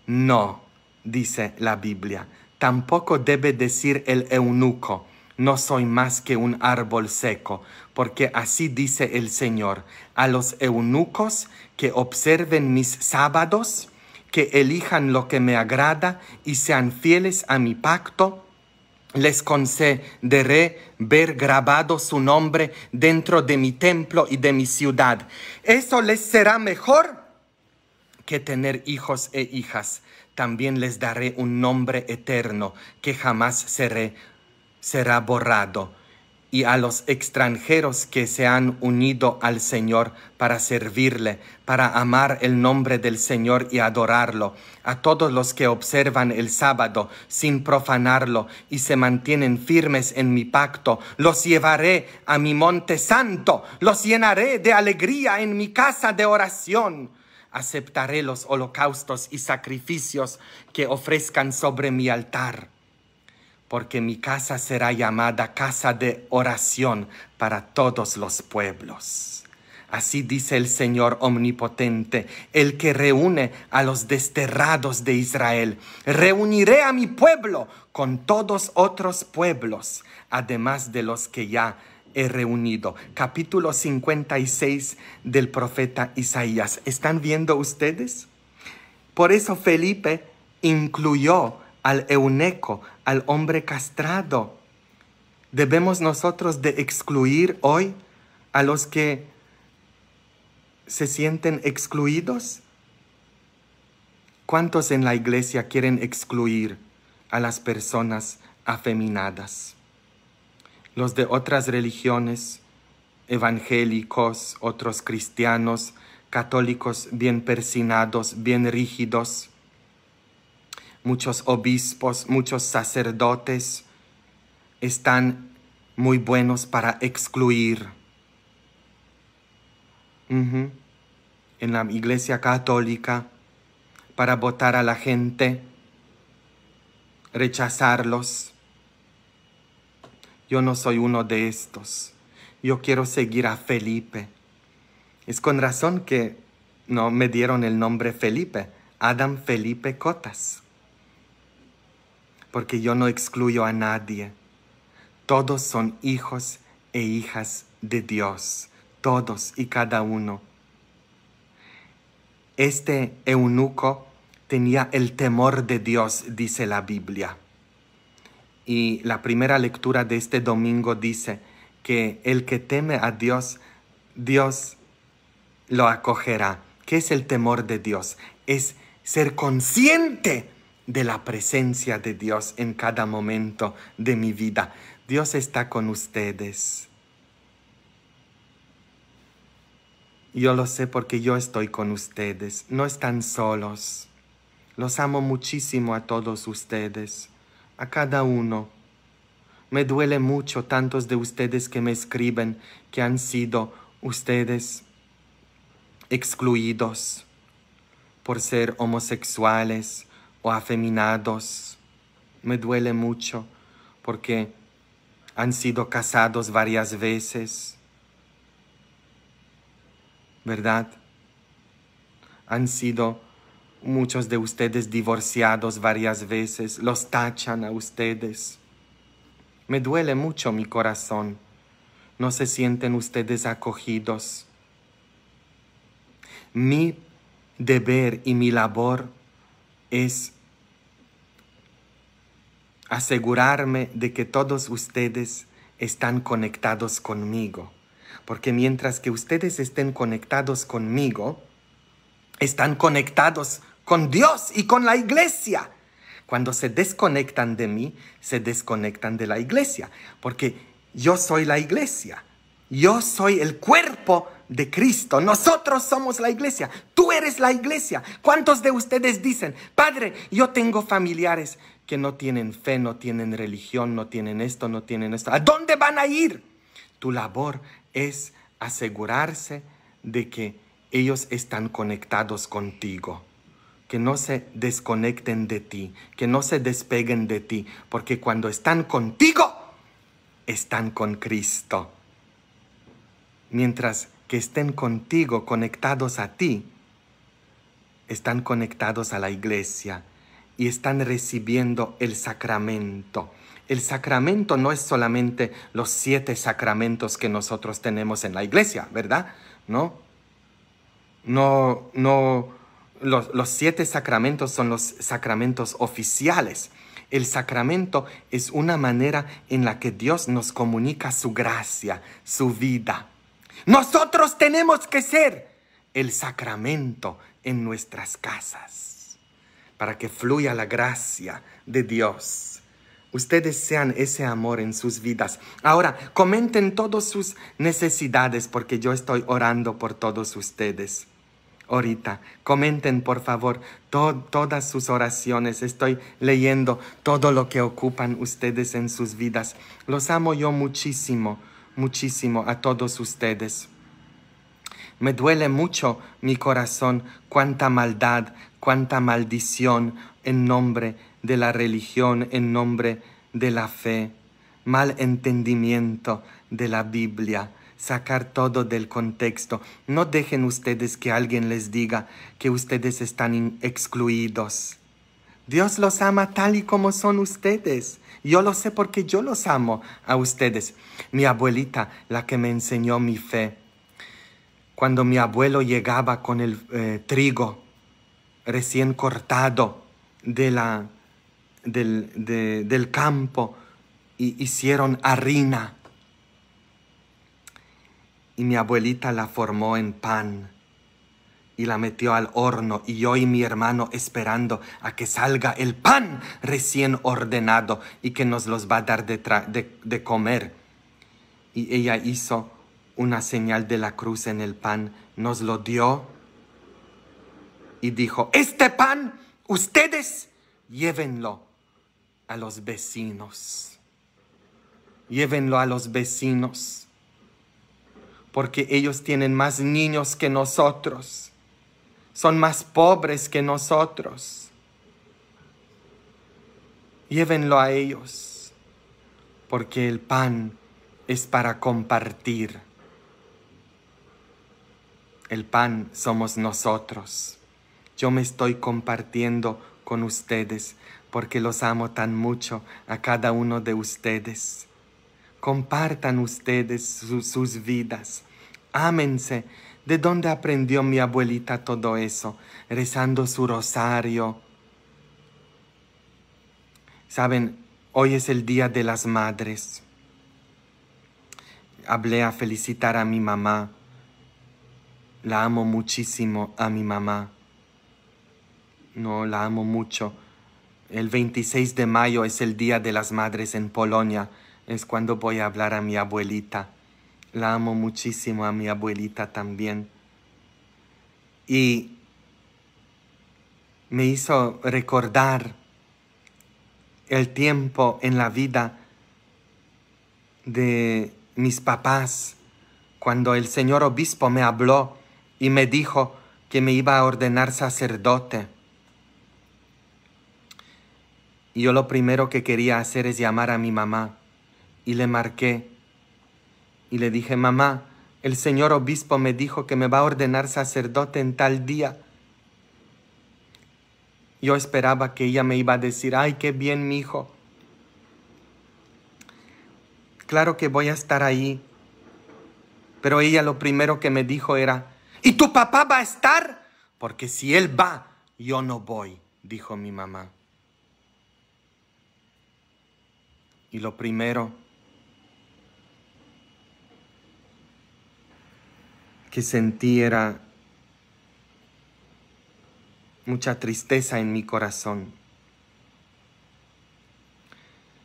No, dice la Biblia, tampoco debe decir el eunuco no soy más que un árbol seco, porque así dice el Señor, a los eunucos que observen mis sábados, que elijan lo que me agrada y sean fieles a mi pacto, les concederé ver grabado su nombre dentro de mi templo y de mi ciudad. Eso les será mejor que tener hijos e hijas. También les daré un nombre eterno que jamás será borrado y a los extranjeros que se han unido al Señor para servirle, para amar el nombre del Señor y adorarlo, a todos los que observan el sábado sin profanarlo y se mantienen firmes en mi pacto, los llevaré a mi monte santo, los llenaré de alegría en mi casa de oración aceptaré los holocaustos y sacrificios que ofrezcan sobre mi altar porque mi casa será llamada casa de oración para todos los pueblos. Así dice el Señor omnipotente, el que reúne a los desterrados de Israel. Reuniré a mi pueblo con todos otros pueblos, además de los que ya he reunido. Capítulo 56 del profeta Isaías. ¿Están viendo ustedes? Por eso Felipe incluyó al euneco, al hombre castrado. Debemos nosotros de excluir hoy a los que se sienten excluidos. ¿Cuántos en la iglesia quieren excluir a las personas afeminadas? Los de otras religiones, evangélicos, otros cristianos, católicos bien persinados, bien rígidos, muchos obispos, muchos sacerdotes están muy buenos para excluir. En la iglesia católica, para votar a la gente, rechazarlos. Yo no soy uno de estos. Yo quiero seguir a Felipe. Es con razón que no me dieron el nombre Felipe, Adam Felipe Cotas porque yo no excluyo a nadie. Todos son hijos e hijas de Dios, todos y cada uno. Este eunuco tenía el temor de Dios, dice la Biblia. Y la primera lectura de este domingo dice que el que teme a Dios, Dios lo acogerá. ¿Qué es el temor de Dios? Es ser consciente de la presencia de Dios en cada momento de mi vida. Dios está con ustedes. Yo lo sé porque yo estoy con ustedes. No están solos. Los amo muchísimo a todos ustedes, a cada uno. Me duele mucho tantos de ustedes que me escriben que han sido ustedes excluidos por ser homosexuales, o afeminados. Me duele mucho porque han sido casados varias veces. ¿Verdad? Han sido muchos de ustedes divorciados varias veces. Los tachan a ustedes. Me duele mucho mi corazón. No se sienten ustedes acogidos. Mi deber y mi labor es asegurarme de que todos ustedes están conectados conmigo. Porque mientras que ustedes estén conectados conmigo, están conectados con Dios y con la iglesia. Cuando se desconectan de mí, se desconectan de la iglesia. Porque yo soy la iglesia. Yo soy el cuerpo de Cristo. Nosotros somos la iglesia. Tú eres la iglesia. ¿Cuántos de ustedes dicen, Padre, yo tengo familiares que no tienen fe, no tienen religión, no tienen esto, no tienen esto? ¿A dónde van a ir? Tu labor es asegurarse de que ellos están conectados contigo que no se desconecten de ti, que no se despeguen de ti, porque cuando están contigo, están con Cristo. Mientras que estén contigo, conectados a ti, están conectados a la iglesia y están recibiendo el sacramento. El sacramento no es solamente los siete sacramentos que nosotros tenemos en la iglesia, ¿verdad? No. No, no. Los, los siete sacramentos son los sacramentos oficiales. El sacramento es una manera en la que Dios nos comunica su gracia, su vida nosotros tenemos que ser el sacramento en nuestras casas para que fluya la gracia de Dios. Ustedes sean ese amor en sus vidas. Ahora, comenten todas sus necesidades porque yo estoy orando por todos ustedes. Ahorita, comenten por favor todas sus oraciones. Estoy leyendo todo lo que ocupan ustedes en sus vidas. Los amo yo muchísimo muchísimo a todos ustedes. Me duele mucho mi corazón cuánta maldad, cuánta maldición en nombre de la religión, en nombre de la fe, mal entendimiento de la Biblia, sacar todo del contexto. No dejen ustedes que alguien les diga que ustedes están excluidos. Dios los ama tal y como son ustedes. Yo lo sé porque yo los amo a ustedes. Mi abuelita, la que me enseñó mi fe. Cuando mi abuelo llegaba con el eh, trigo recién cortado de la, del, del campo y hicieron harina. Y mi abuelita la formó en pan y la metió al horno y yo y mi hermano esperando a que salga el pan recién ordenado y que nos los va a dar de, comer. Y ella hizo una señal de la cruz en el pan, nos lo dio y dijo, este pan ustedes llévenlo a los vecinos. Llévenlo a los vecinos, porque ellos tienen más niños que nosotros son más pobres que nosotros. Llévenlo a ellos, porque el pan es para compartir. El pan somos nosotros. Yo me estoy compartiendo con ustedes porque los amo tan mucho a cada uno de ustedes. Compartan ustedes sus vidas. Ámense ¿De dónde aprendió mi abuelita todo eso? Rezando su rosario. Saben, hoy es el Día de las Madres. Hablé a felicitar a mi mamá. La amo muchísimo a mi mamá. No, la amo mucho. El 26 de mayo es el Día de las Madres en Polonia. Es cuando voy a hablar a mi abuelita. La amo muchísimo, a mi abuelita también. Y me hizo recordar el tiempo en la vida de mis papás, cuando el señor obispo me habló y me dijo que me iba a ordenar sacerdote. Y yo lo primero que quería hacer es llamar a mi mamá y le marqué y le dije, mamá, el señor obispo me dijo que me va a ordenar sacerdote en tal día. Yo esperaba que ella me iba a decir, ay, qué bien, mi hijo. Claro que voy a estar ahí. Pero ella lo primero que me dijo era, ¿y tu papá va a estar? Porque si él va, yo no voy, dijo mi mamá. Y lo primero que era mucha tristeza en mi corazón.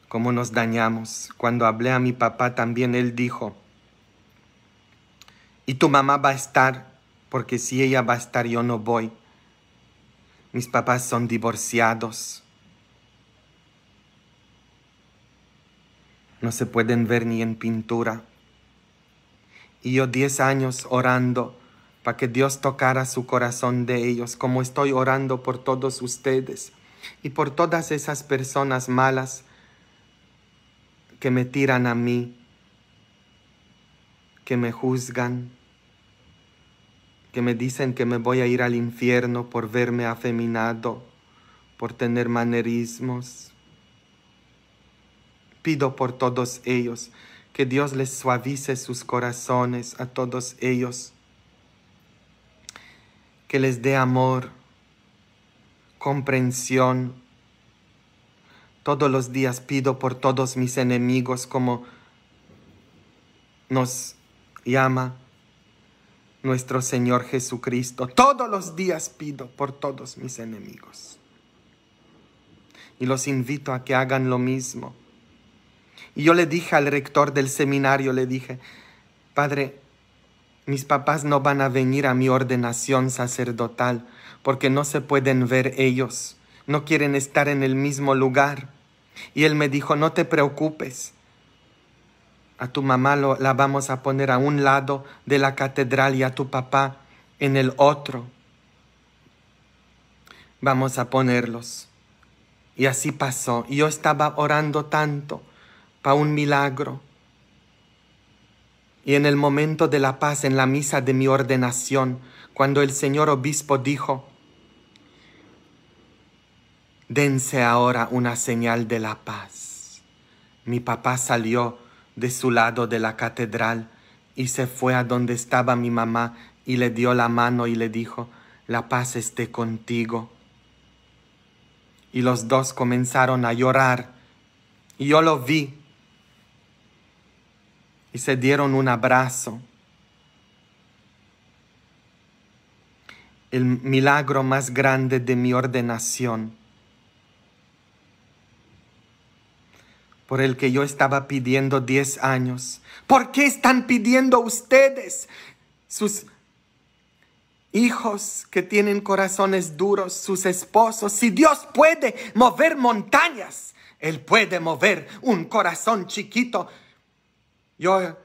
Cómo nos dañamos. Cuando hablé a mi papá también él dijo, y tu mamá va a estar, porque si ella va a estar yo no voy. Mis papás son divorciados. No se pueden ver ni en pintura y yo 10 años orando para que Dios tocara su corazón de ellos, como estoy orando por todos ustedes y por todas esas personas malas que me tiran a mí, que me juzgan, que me dicen que me voy a ir al infierno por verme afeminado, por tener manerismos. Pido por todos ellos que Dios les suavice sus corazones a todos ellos, que les dé amor, comprensión. Todos los días pido por todos mis enemigos como nos llama nuestro Señor Jesucristo. Todos los días pido por todos mis enemigos. Y los invito a que hagan lo mismo y yo le dije al rector del seminario, le dije, Padre, mis papás no van a venir a mi ordenación sacerdotal porque no se pueden ver ellos, no quieren estar en el mismo lugar. Y él me dijo, no te preocupes, a tu mamá la vamos a poner a un lado de la catedral y a tu papá en el otro. Vamos a ponerlos. Y así pasó. Y yo estaba orando tanto para un milagro. Y en el momento de la paz, en la misa de mi ordenación, cuando el señor obispo dijo, dense ahora una señal de la paz. Mi papá salió de su lado de la catedral y se fue a donde estaba mi mamá y le dio la mano y le dijo, la paz esté contigo. Y los dos comenzaron a llorar. Y yo lo vi y se dieron un abrazo. El milagro más grande de mi ordenación, por el que yo estaba pidiendo 10 años. ¿Por qué están pidiendo ustedes, sus hijos que tienen corazones duros, sus esposos? Si Dios puede mover montañas, Él puede mover un corazón chiquito yo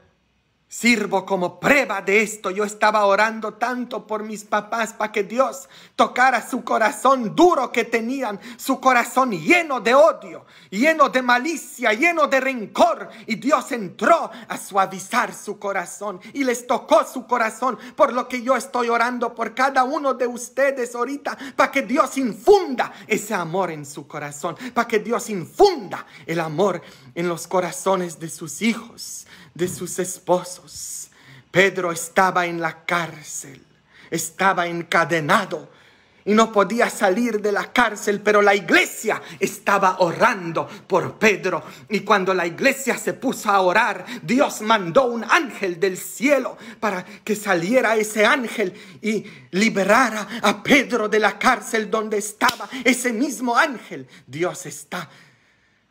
sirvo como prueba de esto. Yo estaba orando tanto por mis papás para que Dios tocara su corazón duro que tenían, su corazón lleno de odio, lleno de malicia, lleno de rencor. Y Dios entró a suavizar su corazón y les tocó su corazón, por lo que yo estoy orando por cada uno de ustedes ahorita, para que Dios infunda ese amor en su corazón, para que Dios infunda el amor en los corazones de sus hijos de sus esposos. Pedro estaba en la cárcel, estaba encadenado y no podía salir de la cárcel, pero la iglesia estaba orando por Pedro. Y cuando la iglesia se puso a orar, Dios mandó un ángel del cielo para que saliera ese ángel y liberara a Pedro de la cárcel donde estaba ese mismo ángel. Dios está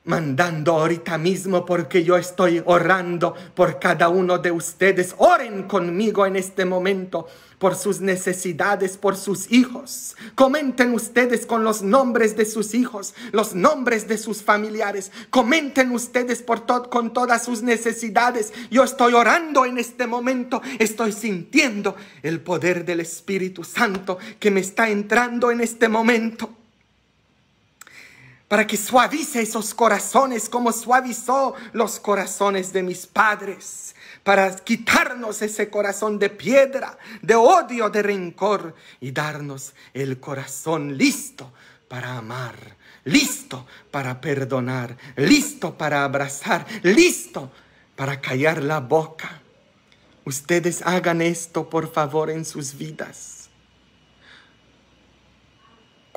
mandando ahorita mismo porque yo estoy orando por cada uno de ustedes. Oren conmigo en este momento por sus necesidades, por sus hijos. Comenten ustedes con los nombres de sus hijos, los nombres de sus familiares. Comenten ustedes por con todas sus necesidades. Yo estoy orando en este momento, estoy sintiendo el poder del Espíritu Santo que me está entrando en este momento para que suavice esos corazones como suavizó los corazones de mis padres, para quitarnos ese corazón de piedra, de odio, de rencor y darnos el corazón listo para amar, listo para perdonar, listo para abrazar, listo para callar la boca. Ustedes hagan esto, por favor, en sus vidas.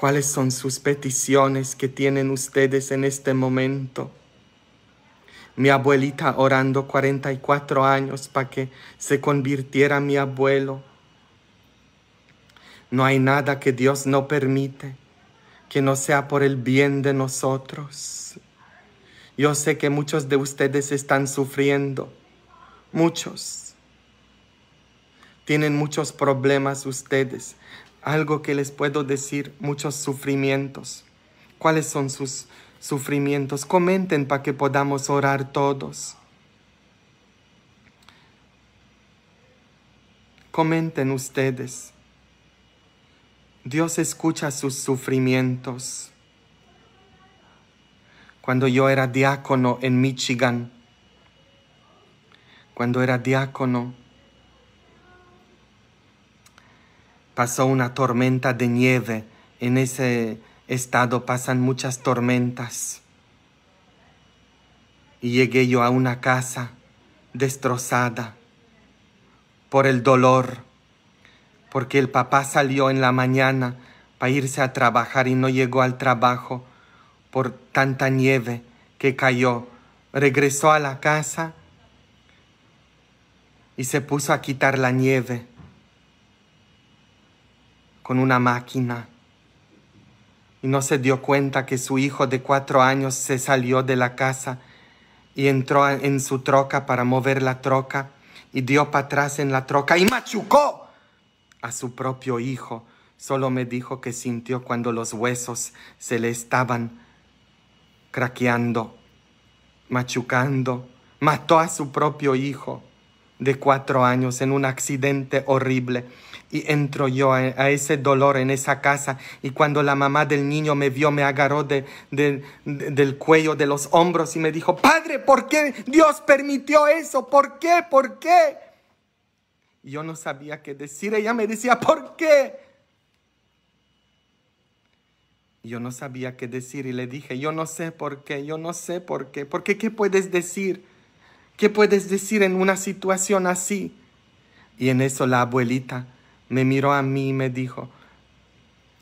¿Cuáles son sus peticiones que tienen ustedes en este momento? Mi abuelita orando 44 años para que se convirtiera mi abuelo. No hay nada que Dios no permite que no sea por el bien de nosotros. Yo sé que muchos de ustedes están sufriendo, muchos. Tienen muchos problemas ustedes, algo que les puedo decir, muchos sufrimientos. ¿Cuáles son sus sufrimientos? Comenten para que podamos orar todos. Comenten ustedes. Dios escucha sus sufrimientos. Cuando yo era diácono en Michigan, cuando era diácono, pasó una tormenta de nieve. En ese estado pasan muchas tormentas. Y llegué yo a una casa destrozada por el dolor, porque el papá salió en la mañana para irse a trabajar y no llegó al trabajo por tanta nieve que cayó. Regresó a la casa y se puso a quitar la nieve con una máquina y no se dio cuenta que su hijo de cuatro años se salió de la casa y entró en su troca para mover la troca y dio para atrás en la troca y machucó a su propio hijo. Solo me dijo que sintió cuando los huesos se le estaban craqueando, machucando. Mató a su propio hijo de cuatro años en un accidente horrible. Y entro yo a, ese dolor en esa casa. Y cuando la mamá del niño me vio, me agarró de, del cuello, de los hombros y me dijo, Padre, ¿por qué Dios permitió eso? ¿Por qué? ¿Por qué? yo no sabía qué decir. Ella me decía, ¿por qué? Yo no sabía qué decir y le dije, yo no sé por qué, yo no sé por qué. Porque ¿qué puedes decir? ¿Qué puedes decir en una situación así? Y en eso la abuelita me miró a mí y me dijo,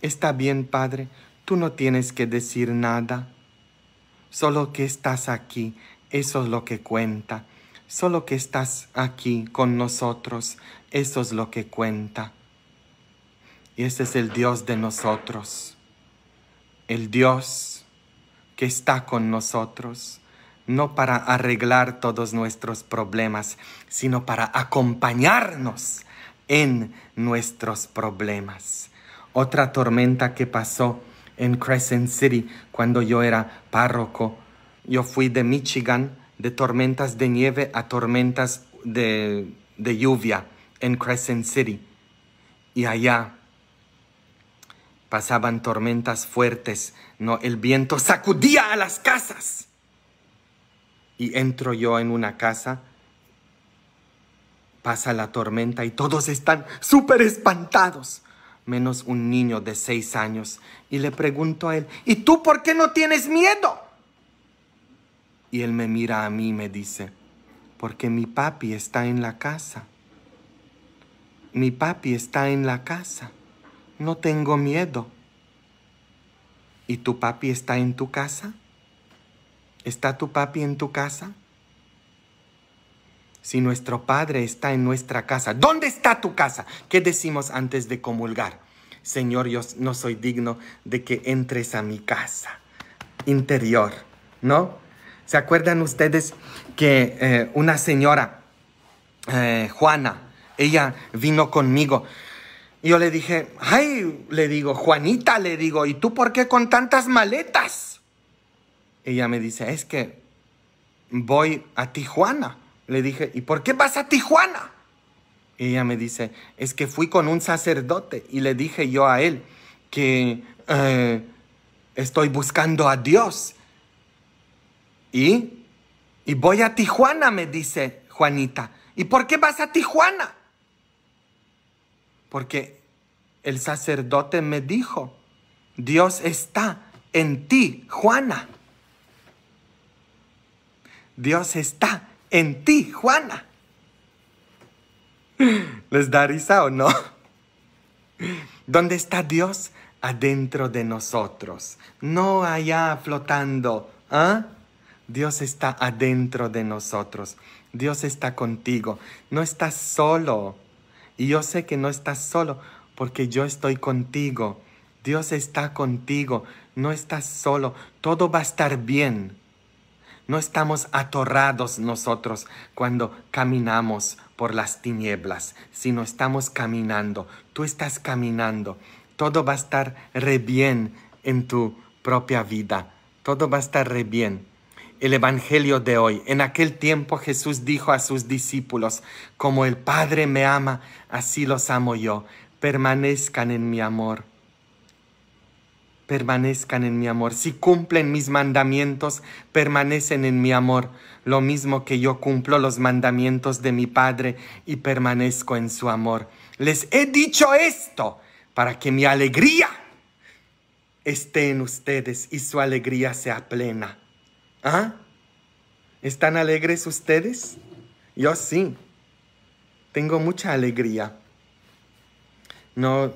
Está bien, padre, tú no tienes que decir nada. Solo que estás aquí, eso es lo que cuenta. Solo que estás aquí con nosotros, eso es lo que cuenta. Y ese es el Dios de nosotros. El Dios que está con nosotros, no para arreglar todos nuestros problemas, sino para acompañarnos en nuestros problemas. Otra tormenta que pasó en Crescent City cuando yo era párroco. Yo fui de Michigan de tormentas de nieve a tormentas de, lluvia en Crescent City. Y allá pasaban tormentas fuertes, no el viento sacudía a las casas. Y entro yo en una casa Pasa la tormenta y todos están súper espantados, menos un niño de seis años. Y le pregunto a él, ¿y tú por qué no tienes miedo? Y él me mira a mí y me dice, porque mi papi está en la casa. Mi papi está en la casa. No tengo miedo. ¿Y tu papi está en tu casa? ¿Está tu papi en tu casa? si nuestro Padre está en nuestra casa, ¿dónde está tu casa? ¿Qué decimos antes de comulgar? Señor, yo no soy digno de que entres a mi casa interior, ¿no? ¿Se acuerdan ustedes que eh, una señora, eh, Juana, ella vino conmigo? yo le dije, ay, le digo, Juanita, le digo, ¿y tú por qué con tantas maletas? Ella me dice, es que voy a Tijuana le dije, ¿y por qué vas a Tijuana? Y ella me dice, es que fui con un sacerdote y le dije yo a él que eh, estoy buscando a Dios. Y, y voy a Tijuana, me dice Juanita. ¿Y por qué vas a Tijuana? Porque el sacerdote me dijo, Dios está en ti, Juana. Dios está en ti, Juana. ¿Les da risa o no? ¿Dónde está Dios? Adentro de nosotros, no allá flotando. ¿ah? Dios está adentro de nosotros. Dios está contigo. No estás solo. Y yo sé que no estás solo porque yo estoy contigo. Dios está contigo. No estás solo. Todo va a estar bien. No estamos atorrados nosotros cuando caminamos por las tinieblas, sino estamos caminando. Tú estás caminando. Todo va a estar re bien en tu propia vida. Todo va a estar re bien. El Evangelio de hoy. En aquel tiempo Jesús dijo a sus discípulos, como el Padre me ama, así los amo yo. Permanezcan en mi amor permanezcan en mi amor. Si cumplen mis mandamientos, permanecen en mi amor, lo mismo que yo cumplo los mandamientos de mi Padre y permanezco en su amor. Les he dicho esto para que mi alegría esté en ustedes y su alegría sea plena. ¿Ah? ¿Están alegres ustedes? Yo sí. Tengo mucha alegría. No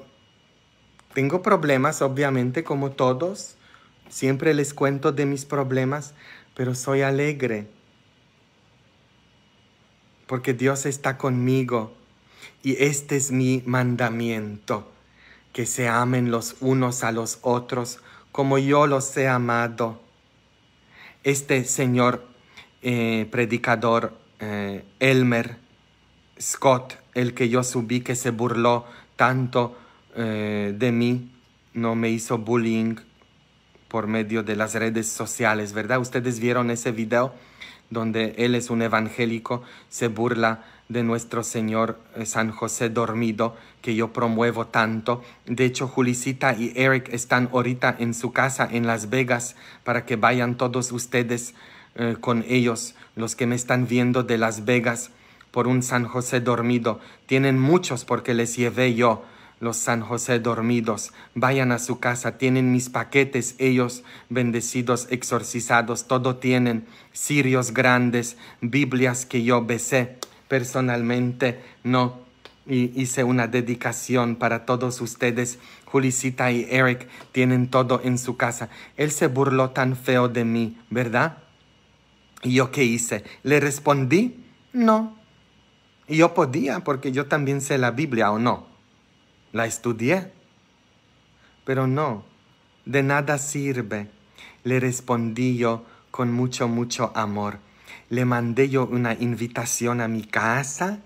tengo problemas, obviamente, como todos. Siempre les cuento de mis problemas, pero soy alegre. Porque Dios está conmigo. Y este es mi mandamiento, que se amen los unos a los otros como yo los he amado. Este señor eh, predicador eh, Elmer Scott, el que yo subí que se burló tanto eh, de mí, no me hizo bullying por medio de las redes sociales, ¿verdad? Ustedes vieron ese video donde él es un evangélico, se burla de nuestro Señor eh, San José dormido, que yo promuevo tanto. De hecho, Julicita y Eric están ahorita en su casa en Las Vegas para que vayan todos ustedes eh, con ellos, los que me están viendo de Las Vegas por un San José dormido. Tienen muchos porque les llevé yo. Los San José dormidos, vayan a su casa, tienen mis paquetes, ellos bendecidos, exorcizados, todo tienen, cirios grandes, Biblias que yo besé personalmente, no. Y hice una dedicación para todos ustedes. Julisita y Eric tienen todo en su casa. Él se burló tan feo de mí, ¿verdad? ¿Y yo qué hice? ¿Le respondí? No. Y yo podía, porque yo también sé la Biblia, ¿o no? La estudié. Pero no, de nada sirve, le respondí yo con mucho, mucho amor. Le mandé yo una invitación a mi casa,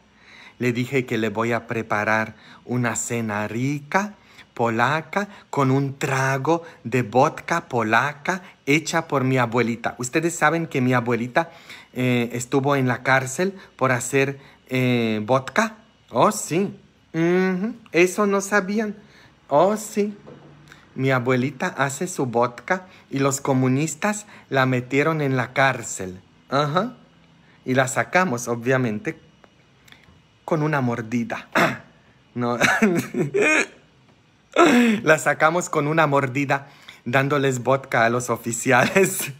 le dije que le voy a preparar una cena rica, polaca, con un trago de vodka polaca hecha por mi abuelita. Ustedes saben que mi abuelita eh, estuvo en la cárcel por hacer eh, vodka. Oh, sí, eso no sabían. Oh, sí. Mi abuelita hace su vodka y los comunistas la metieron en la cárcel. Y la sacamos, obviamente, con una mordida. no. la sacamos con una mordida dándoles vodka a los oficiales.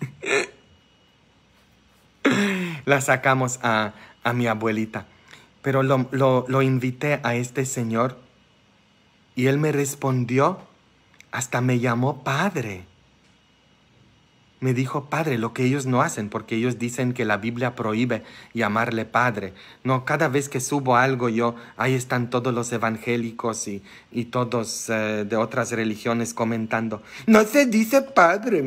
la sacamos a mi abuelita. Pero lo, invité a este señor y él me respondió, hasta me llamó padre. Me dijo padre, lo que ellos no hacen, porque ellos dicen que la Biblia prohíbe llamarle padre. No, cada vez que subo algo yo, ahí están todos los evangélicos y, todos eh, de otras religiones comentando, no se dice padre.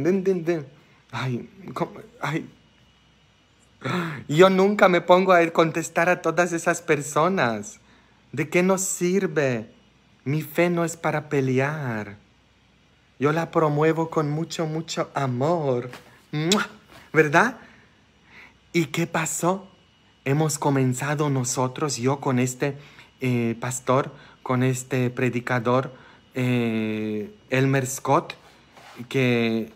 Ay, ay, yo nunca me pongo a contestar a todas esas personas. ¿De qué nos sirve? Mi fe no es para pelear. Yo la promuevo con mucho, mucho amor. ¿Verdad? ¿Y qué pasó? Hemos comenzado nosotros, yo con este eh, pastor, con este predicador, eh, Elmer Scott, que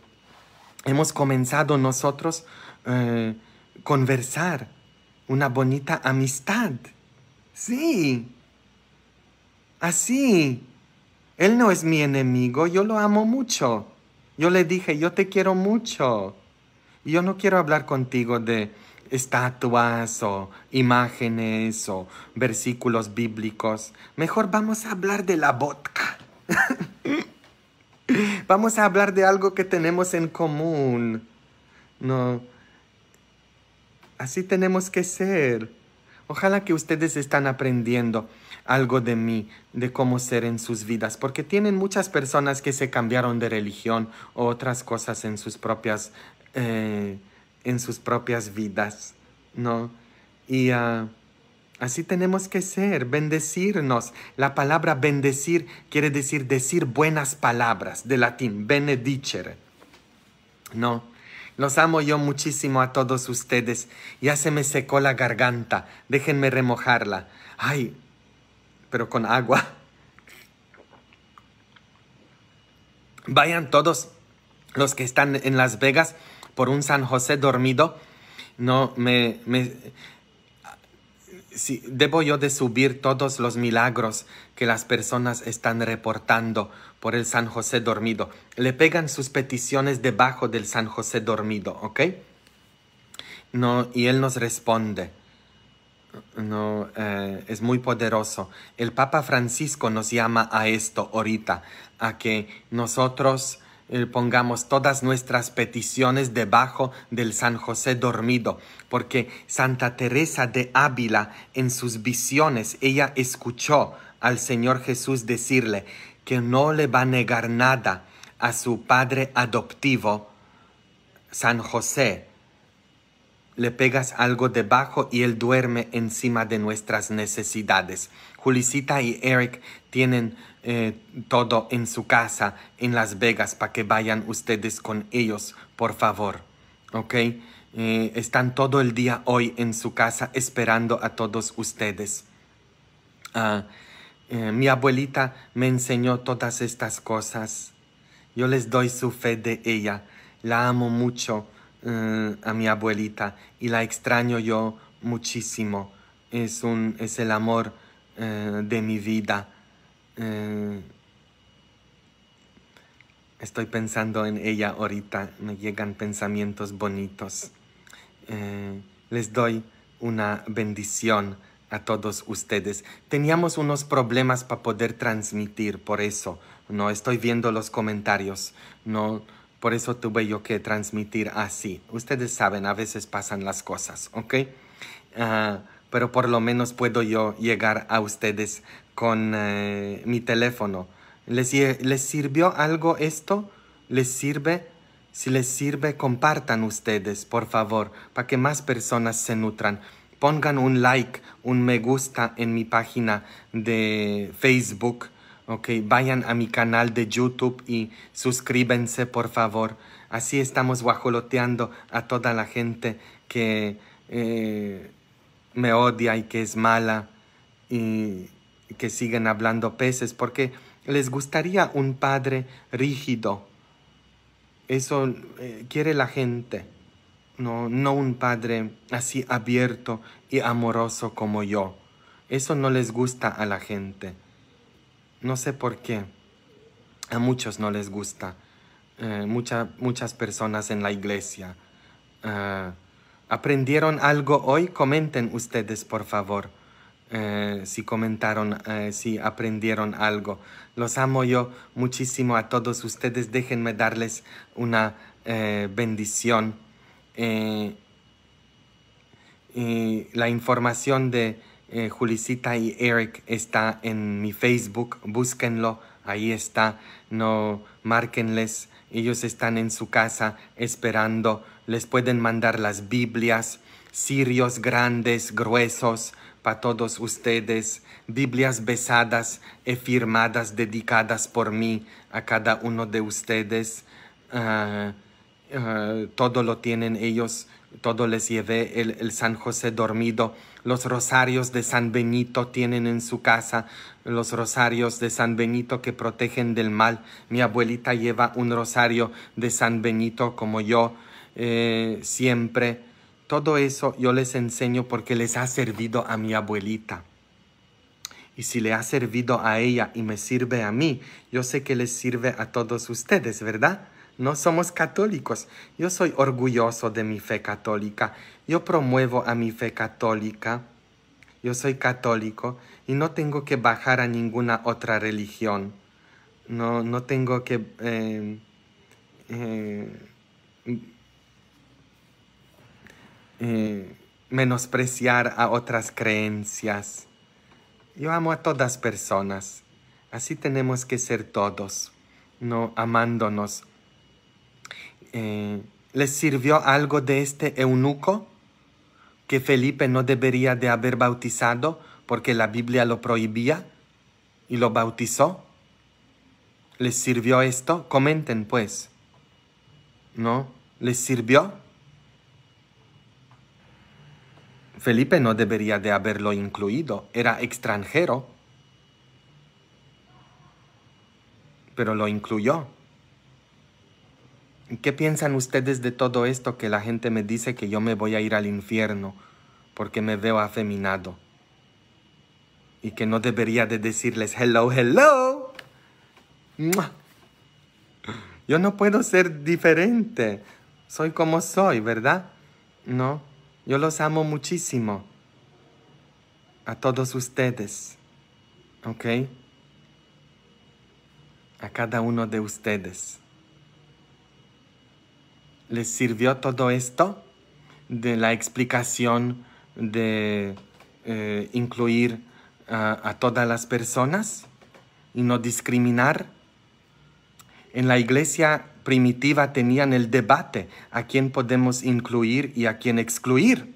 hemos comenzado nosotros eh, conversar, una bonita amistad. Sí, así. Él no es mi enemigo, yo lo amo mucho. Yo le dije, yo te quiero mucho. Yo no quiero hablar contigo de estatuas o imágenes o versículos bíblicos. Mejor vamos a hablar de la vodka. vamos a hablar de algo que tenemos en común. No, Así tenemos que ser. Ojalá que ustedes están aprendiendo algo de mí, de cómo ser en sus vidas, porque tienen muchas personas que se cambiaron de religión o otras cosas en sus propias, eh, en sus propias vidas, ¿no? Y ah, así tenemos que ser, bendecirnos. La palabra bendecir quiere decir decir buenas palabras, de latín, benedicere, ¿no? Los amo yo muchísimo a todos ustedes. Ya se me secó la garganta. Déjenme remojarla. Ay, pero con agua. Vayan todos los que están en Las Vegas por un San José dormido. No, me... debo yo de subir todos los milagros que las personas están reportando por el San José dormido. Le pegan sus peticiones debajo del San José dormido, ¿ok? No, y él nos responde. No, eh, es muy poderoso. El Papa Francisco nos llama a esto ahorita, a que nosotros eh, pongamos todas nuestras peticiones debajo del San José dormido, porque Santa Teresa de Ávila en sus visiones, ella escuchó al Señor Jesús decirle, que no le va a negar nada a su padre adoptivo, San José. Le pegas algo debajo y él duerme encima de nuestras necesidades. Julisita y Eric tienen eh, todo en su casa en Las Vegas para que vayan ustedes con ellos, por favor. ¿Ok? Eh, están todo el día hoy en su casa esperando a todos ustedes. Ah, eh, mi abuelita me enseñó todas estas cosas. Yo les doy su fe de ella. La amo mucho eh, a mi abuelita y la extraño yo muchísimo. Es, un, es el amor eh, de mi vida. estoy pensando en ella ahorita. Me llegan pensamientos bonitos. les doy una bendición a todos ustedes. Teníamos unos problemas para poder transmitir, por eso no estoy viendo los comentarios, no, por eso tuve yo que transmitir así. Ustedes saben, a veces pasan las cosas, ¿ok? Ah, pero por lo menos puedo yo llegar a ustedes con eh, mi teléfono. ¿Les, ¿Les sirvió algo esto? ¿Les sirve? Si les sirve, compartan ustedes, por favor, para que más personas se nutran pongan un like, un me gusta en mi página de Facebook. Okay, vayan a mi canal de YouTube y suscríbanse, por favor. Así estamos guajoloteando a toda la gente que eh, me odia y que es mala y que siguen hablando peces, porque les gustaría un padre rígido. Eso eh, quiere la gente no, un padre así abierto y amoroso como yo. Eso no les gusta a la gente. No sé por qué. A muchos no les gusta. Eh, muchas personas en la iglesia. Eh, ¿Aprendieron algo hoy? Comenten ustedes, por favor. Eh, si comentaron, si aprendieron algo. Los amo yo muchísimo a todos ustedes. Déjenme darles una bendición. Eh, la información de eh, Julisita y Eric está en mi Facebook, búsquenlo, ahí está, no márquenles, ellos están en su casa esperando, les pueden mandar las Biblias, cirios grandes, gruesos, para todos ustedes, Biblias besadas firmadas, dedicadas por mí a cada uno de ustedes. Ah, eh, todo lo tienen ellos, todo les llevé el, San José dormido, los rosarios de San Benito tienen en su casa, los rosarios de San Benito que protegen del mal, mi abuelita lleva un rosario de San Benito como yo eh, siempre, todo eso yo les enseño porque les ha servido a mi abuelita. Y si le ha servido a ella y me sirve a mí, yo sé que les sirve a todos ustedes, ¿verdad? No somos católicos. Yo soy orgulloso de mi fe católica. Yo promuevo a mi fe católica. Yo soy católico y no tengo que bajar a ninguna otra religión. No, tengo que... Em, eh, em, menospreciar a otras creencias. Yo amo a todas personas. Así tenemos que ser todos, no amándonos eh, les sirvió algo de este eunuco que Felipe no debería de haber bautizado porque la Biblia lo prohibía y lo bautizó? ¿Les sirvió esto? Comenten pues. ¿No? ¿Les sirvió? Felipe no debería de haberlo incluido, era extranjero, pero lo incluyó. ¿Qué piensan ustedes de todo esto que la gente me dice que yo me voy a ir al infierno porque me veo afeminado? Y que no debería de decirles hello, hello. Yo no puedo ser diferente. Soy como soy, ¿verdad? No, yo los amo muchísimo. A todos ustedes. ¿Ok? A cada uno de ustedes les sirvió todo esto de la explicación de eh, incluir a todas las personas y no discriminar? En la iglesia primitiva tenían el debate a quién podemos incluir y a quién excluir.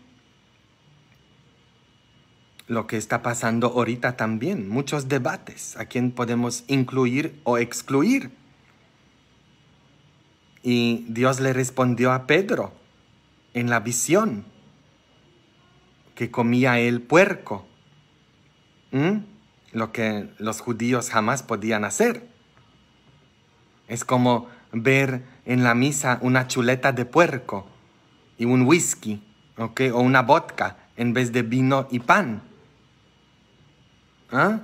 Lo que está pasando ahorita también, muchos debates a quién podemos incluir o excluir. Y Dios le respondió a Pedro en la visión que comía el puerco, lo que los judíos jamás podían hacer. Es como ver en la misa una chuleta de puerco y un whisky, o una vodka en vez de vino y pan. ¿ah?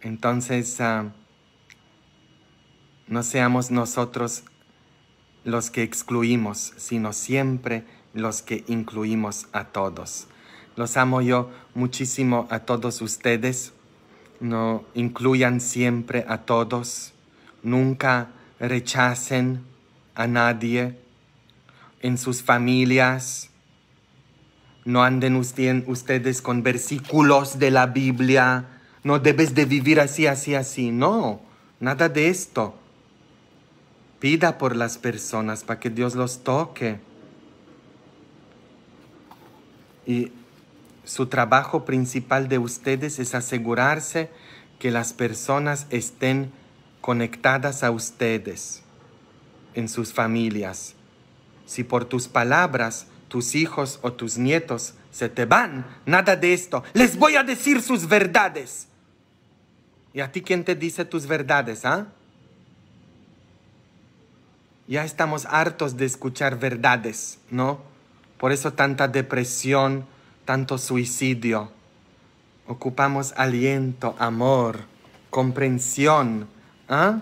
Entonces, ah, no seamos nosotros los que excluimos, sino siempre los que incluimos a todos. Los amo yo muchísimo a todos ustedes. No incluyan siempre a todos. Nunca rechacen a nadie en sus familias. No anden ustedes con versículos de la Biblia. No debes de vivir así, así, así. No, nada de esto. Pida por las personas para que Dios los toque. Y su trabajo principal de ustedes es asegurarse que las personas estén conectadas a ustedes, en sus familias. Si por tus palabras tus hijos o tus nietos se te van, nada de esto. Les voy a decir sus verdades. ¿Y a ti quién te dice tus verdades, ah? Ya estamos hartos de escuchar verdades, ¿no? Por eso tanta depresión, tanto suicidio. Ocupamos aliento, amor, comprensión. ¿Ah?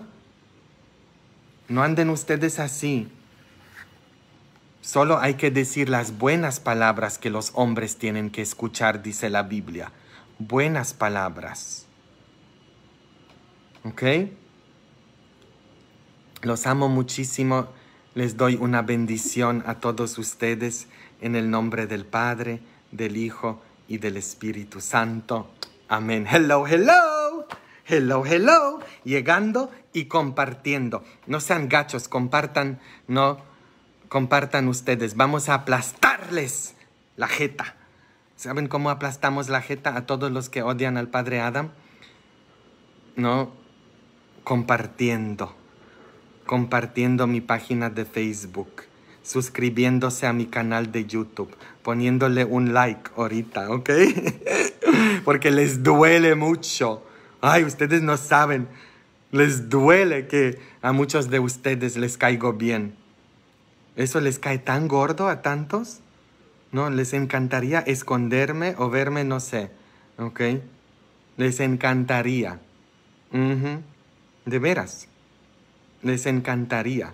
No anden ustedes así. Solo hay que decir las buenas palabras que los hombres tienen que escuchar, dice la Biblia. Buenas palabras. ¿Ok? Los amo muchísimo. Les doy una bendición a todos ustedes en el nombre del Padre, del Hijo y del Espíritu Santo. Amén. Hello, hello. Hello, hello. Llegando y compartiendo. No sean gachos, compartan, no compartan ustedes. Vamos a aplastarles la jeta. ¿Saben cómo aplastamos la jeta a todos los que odian al Padre Adam? No, compartiendo compartiendo mi página de Facebook, suscribiéndose a mi canal de YouTube, poniéndole un like ahorita, ¿ok? Porque les duele mucho. Ay, ustedes no saben. Les duele que a muchos de ustedes les caigo bien. ¿Eso les cae tan gordo a tantos? No, les encantaría esconderme o verme, no sé. ¿Ok? Les encantaría. De veras les encantaría.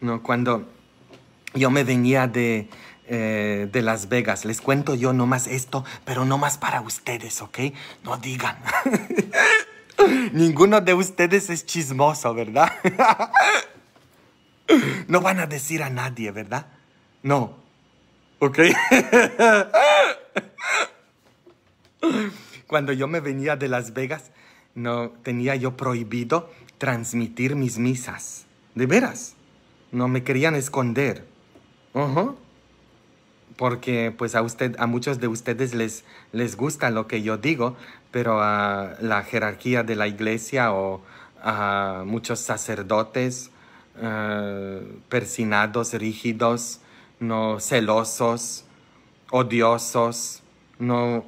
¿No? Cuando yo me venía eh, de, Las Vegas, les cuento yo nomás esto, pero nomás para ustedes, ¿ok? No digan. Ninguno de ustedes es chismoso, ¿verdad? no van a decir a nadie, ¿verdad? No. ¿Ok? Cuando yo me venía de Las Vegas, no tenía yo prohibido transmitir mis misas. De veras. No me querían esconder. Porque pues a usted, a muchos de ustedes les, les gusta lo que yo digo, pero a la jerarquía de la iglesia o a muchos sacerdotes eh, persinados, rígidos, no celosos, odiosos, no,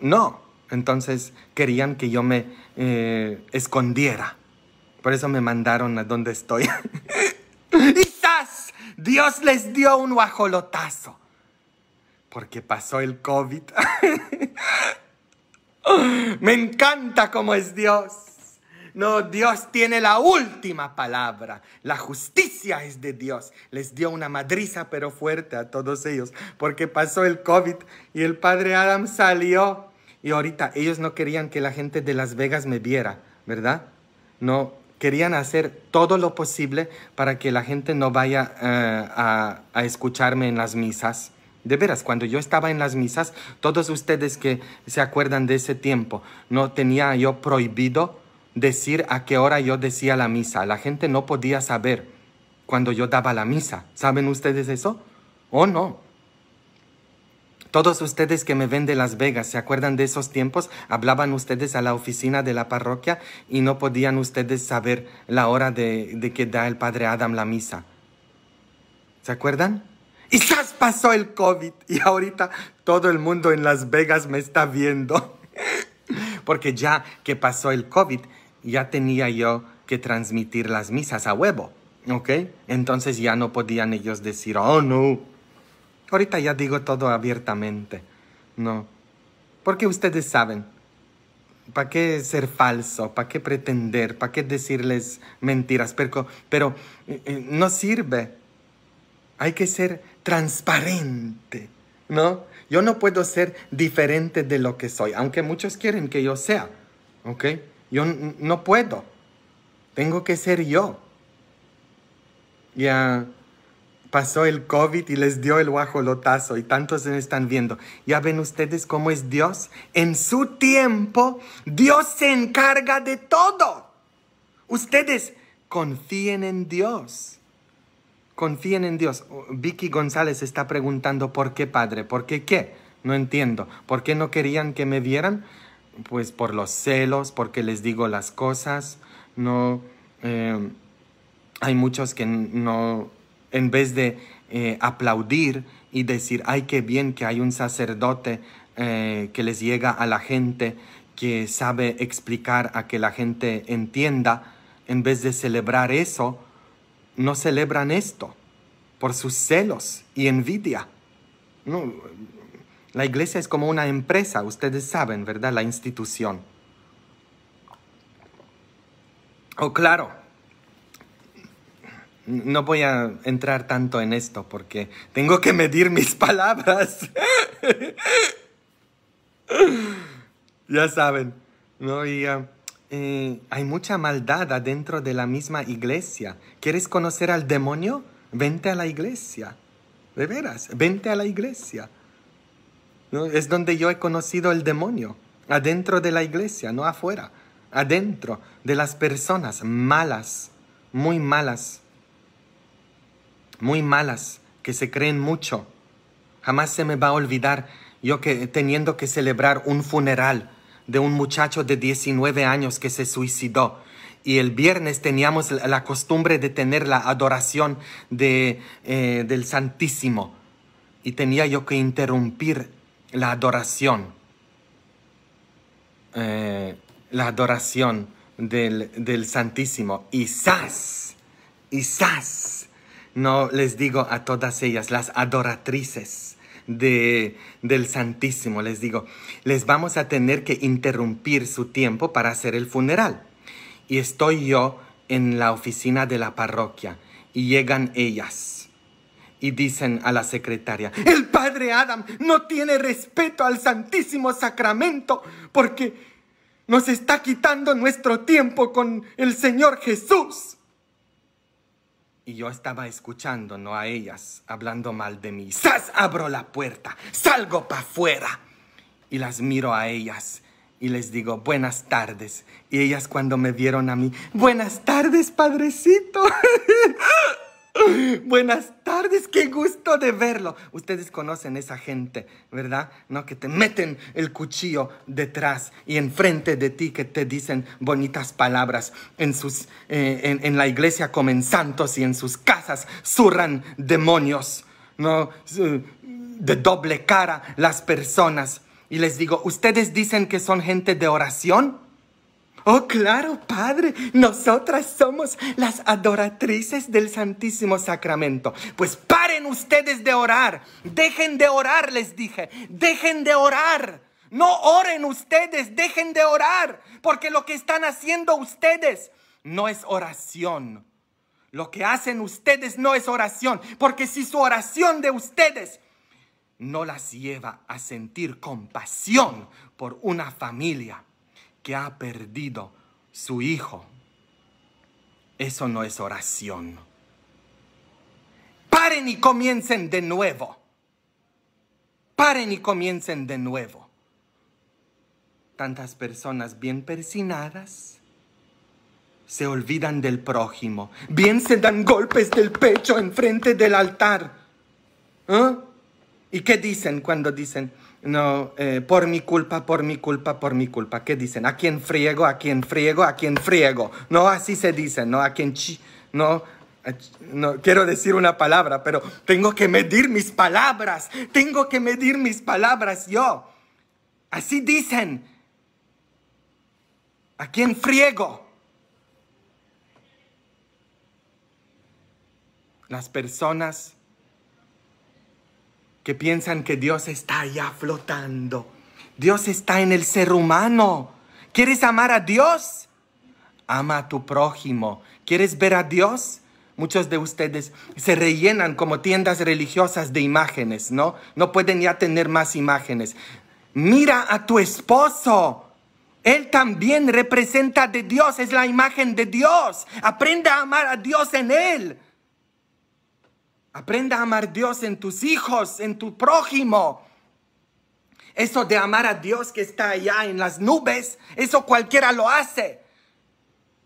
no. Entonces querían que yo me eh, escondiera. Por eso me mandaron a donde estoy. ¡Y Dios les dio un guajolotazo. Porque pasó el COVID. me encanta cómo es Dios. No, Dios tiene la última palabra. La justicia es de Dios. Les dio una madriza pero fuerte a todos ellos porque pasó el COVID y el padre Adam salió y ahorita ellos no querían que la gente de Las Vegas me viera, ¿verdad? No, querían hacer todo lo posible para que la gente no vaya eh, a, escucharme en las misas. De veras, cuando yo estaba en las misas, todos ustedes que se acuerdan de ese tiempo, no tenía yo prohibido decir a qué hora yo decía la misa. La gente no podía saber cuando yo daba la misa. ¿Saben ustedes eso? ¿O no? Todos ustedes que me ven de Las Vegas, ¿se acuerdan de esos tiempos? Hablaban ustedes a la oficina de la parroquia y no podían ustedes saber la hora de, que da el padre Adam la misa. ¿Se acuerdan? Y pasó el COVID y ahorita todo el mundo en Las Vegas me está viendo. Porque ya que pasó el COVID, ya tenía yo que transmitir las misas a huevo. ¿Ok? Entonces ya no podían ellos decir, oh no, Ahorita ya digo todo abiertamente, ¿no? Porque ustedes saben, ¿para qué ser falso? ¿Para qué pretender? ¿Para qué decirles mentiras? Pero, pero eh, eh, no sirve. Hay que ser transparente, ¿no? Yo no puedo ser diferente de lo que soy, aunque muchos quieren que yo sea, ¿ok? Yo no puedo. Tengo que ser yo. Ya pasó el COVID y les dio el guajolotazo y tantos están viendo. Ya ven ustedes cómo es Dios. En su tiempo, Dios se encarga de todo. Ustedes confíen en Dios. Confíen en Dios. Oh, Vicky González está preguntando por qué, padre, por qué qué. No entiendo. ¿Por qué no querían que me vieran? Pues por los celos, porque les digo las cosas. No. Eh, hay muchos que no en vez de eh, aplaudir y decir, ay, qué bien que hay un sacerdote eh, que les llega a la gente, que sabe explicar a que la gente entienda, en vez de celebrar eso, no celebran esto por sus celos y envidia. No, la iglesia es como una empresa, ustedes saben, ¿verdad? La institución. Oh, claro, no voy a entrar tanto en esto porque tengo que medir mis palabras. ya saben, ¿no? Ah, eh, hay mucha maldad adentro de la misma iglesia. ¿Quieres conocer al demonio? Vente a la iglesia. De veras, vente a la iglesia. Es donde yo he conocido el demonio. Adentro de la iglesia, no afuera. Adentro de las personas malas, muy malas muy malas, que se creen mucho. Jamás se me va a olvidar yo que teniendo que celebrar un funeral de un muchacho de 19 años que se suicidó. Y el viernes teníamos la costumbre de tener la adoración de, eh, del Santísimo. Y tenía yo que interrumpir la adoración. Eh, la adoración del, Santísimo. Y ¡zas! Y no les digo a todas ellas, las adoratrices de, del Santísimo, les digo, les vamos a tener que interrumpir su tiempo para hacer el funeral. Y estoy yo en la oficina de la parroquia y llegan ellas y dicen a la secretaria, el padre Adam no tiene respeto al Santísimo Sacramento porque nos está quitando nuestro tiempo con el Señor Jesús. Y yo estaba escuchando, no a ellas, hablando mal de mí. ¡Sas! Abro la puerta, salgo para afuera. Y las miro a ellas y les digo, buenas tardes. Y ellas cuando me vieron a mí, buenas tardes, padrecito. Buenas tardes, qué gusto de verlo. Ustedes conocen esa gente, ¿verdad? No que te meten el cuchillo detrás y enfrente de ti que te dicen bonitas palabras en sus eh, en, en, la iglesia comen santos y en sus casas zurran demonios, no de doble cara las personas. Y les digo, ustedes dicen que son gente de oración. Oh, claro, Padre, nosotras somos las adoratrices del Santísimo Sacramento. Pues paren ustedes de orar. Dejen de orar, les dije. Dejen de orar. No oren ustedes, dejen de orar, porque lo que están haciendo ustedes no es oración. Lo que hacen ustedes no es oración, porque si su oración de ustedes no las lleva a sentir compasión por una familia, que ha perdido su hijo. Eso no es oración. Paren y comiencen de nuevo. Paren y comiencen de nuevo. Tantas personas bien persinadas se olvidan del prójimo. Bien se dan golpes del pecho enfrente del altar. ¿Eh? ¿Y qué dicen cuando dicen, no, eh, por mi culpa, por mi culpa, por mi culpa. ¿Qué dicen? ¿A quién friego? ¿A quién friego? ¿A quién friego? No, así se dice, ¿no? ¿A quién No, no quiero decir una palabra, pero tengo que medir mis palabras. Tengo que medir mis palabras yo. Así dicen. ¿A quién friego? Las personas que piensan que Dios está allá flotando. Dios está en el ser humano. ¿Quieres amar a Dios? Ama a tu prójimo. ¿Quieres ver a Dios? Muchos de ustedes se rellenan como tiendas religiosas de imágenes, ¿no? No pueden ya tener más imágenes. Mira a tu esposo. Él también representa de Dios, es la imagen de Dios. Aprende a amar a Dios en él. Aprenda a amar a Dios en tus hijos, en tu prójimo. Eso de amar a Dios que está allá en las nubes, eso cualquiera lo hace.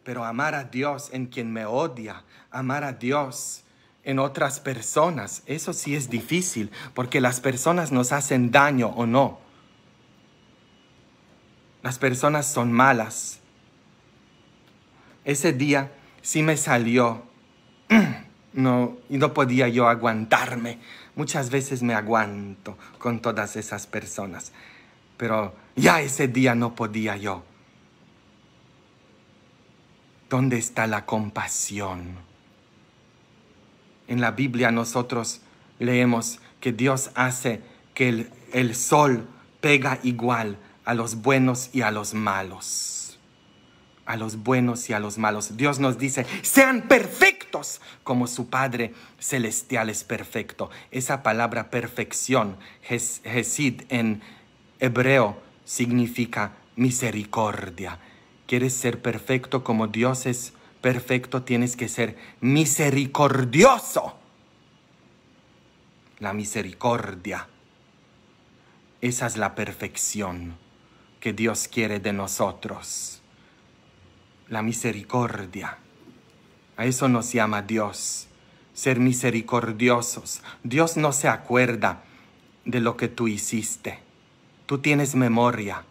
Pero amar a Dios en quien me odia, amar a Dios en otras personas, eso sí es difícil, porque las personas nos hacen daño o no. Las personas son malas. Ese día sí me salió no, y no podía yo aguantarme. Muchas veces me aguanto con todas esas personas, pero ya ese día no podía yo. ¿Dónde está la compasión? En la Biblia nosotros leemos que Dios hace que el, el sol pega igual a los buenos y a los malos a los buenos y a los malos. Dios nos dice, sean perfectos como su Padre Celestial es perfecto. Esa palabra perfección, Hesid en hebreo, significa misericordia. ¿Quieres ser perfecto como Dios es perfecto? Tienes que ser misericordioso. La misericordia. Esa es la perfección que Dios quiere de nosotros la misericordia. A eso nos llama Dios, ser misericordiosos. Dios no se acuerda de lo que tú hiciste. Tú tienes memoria.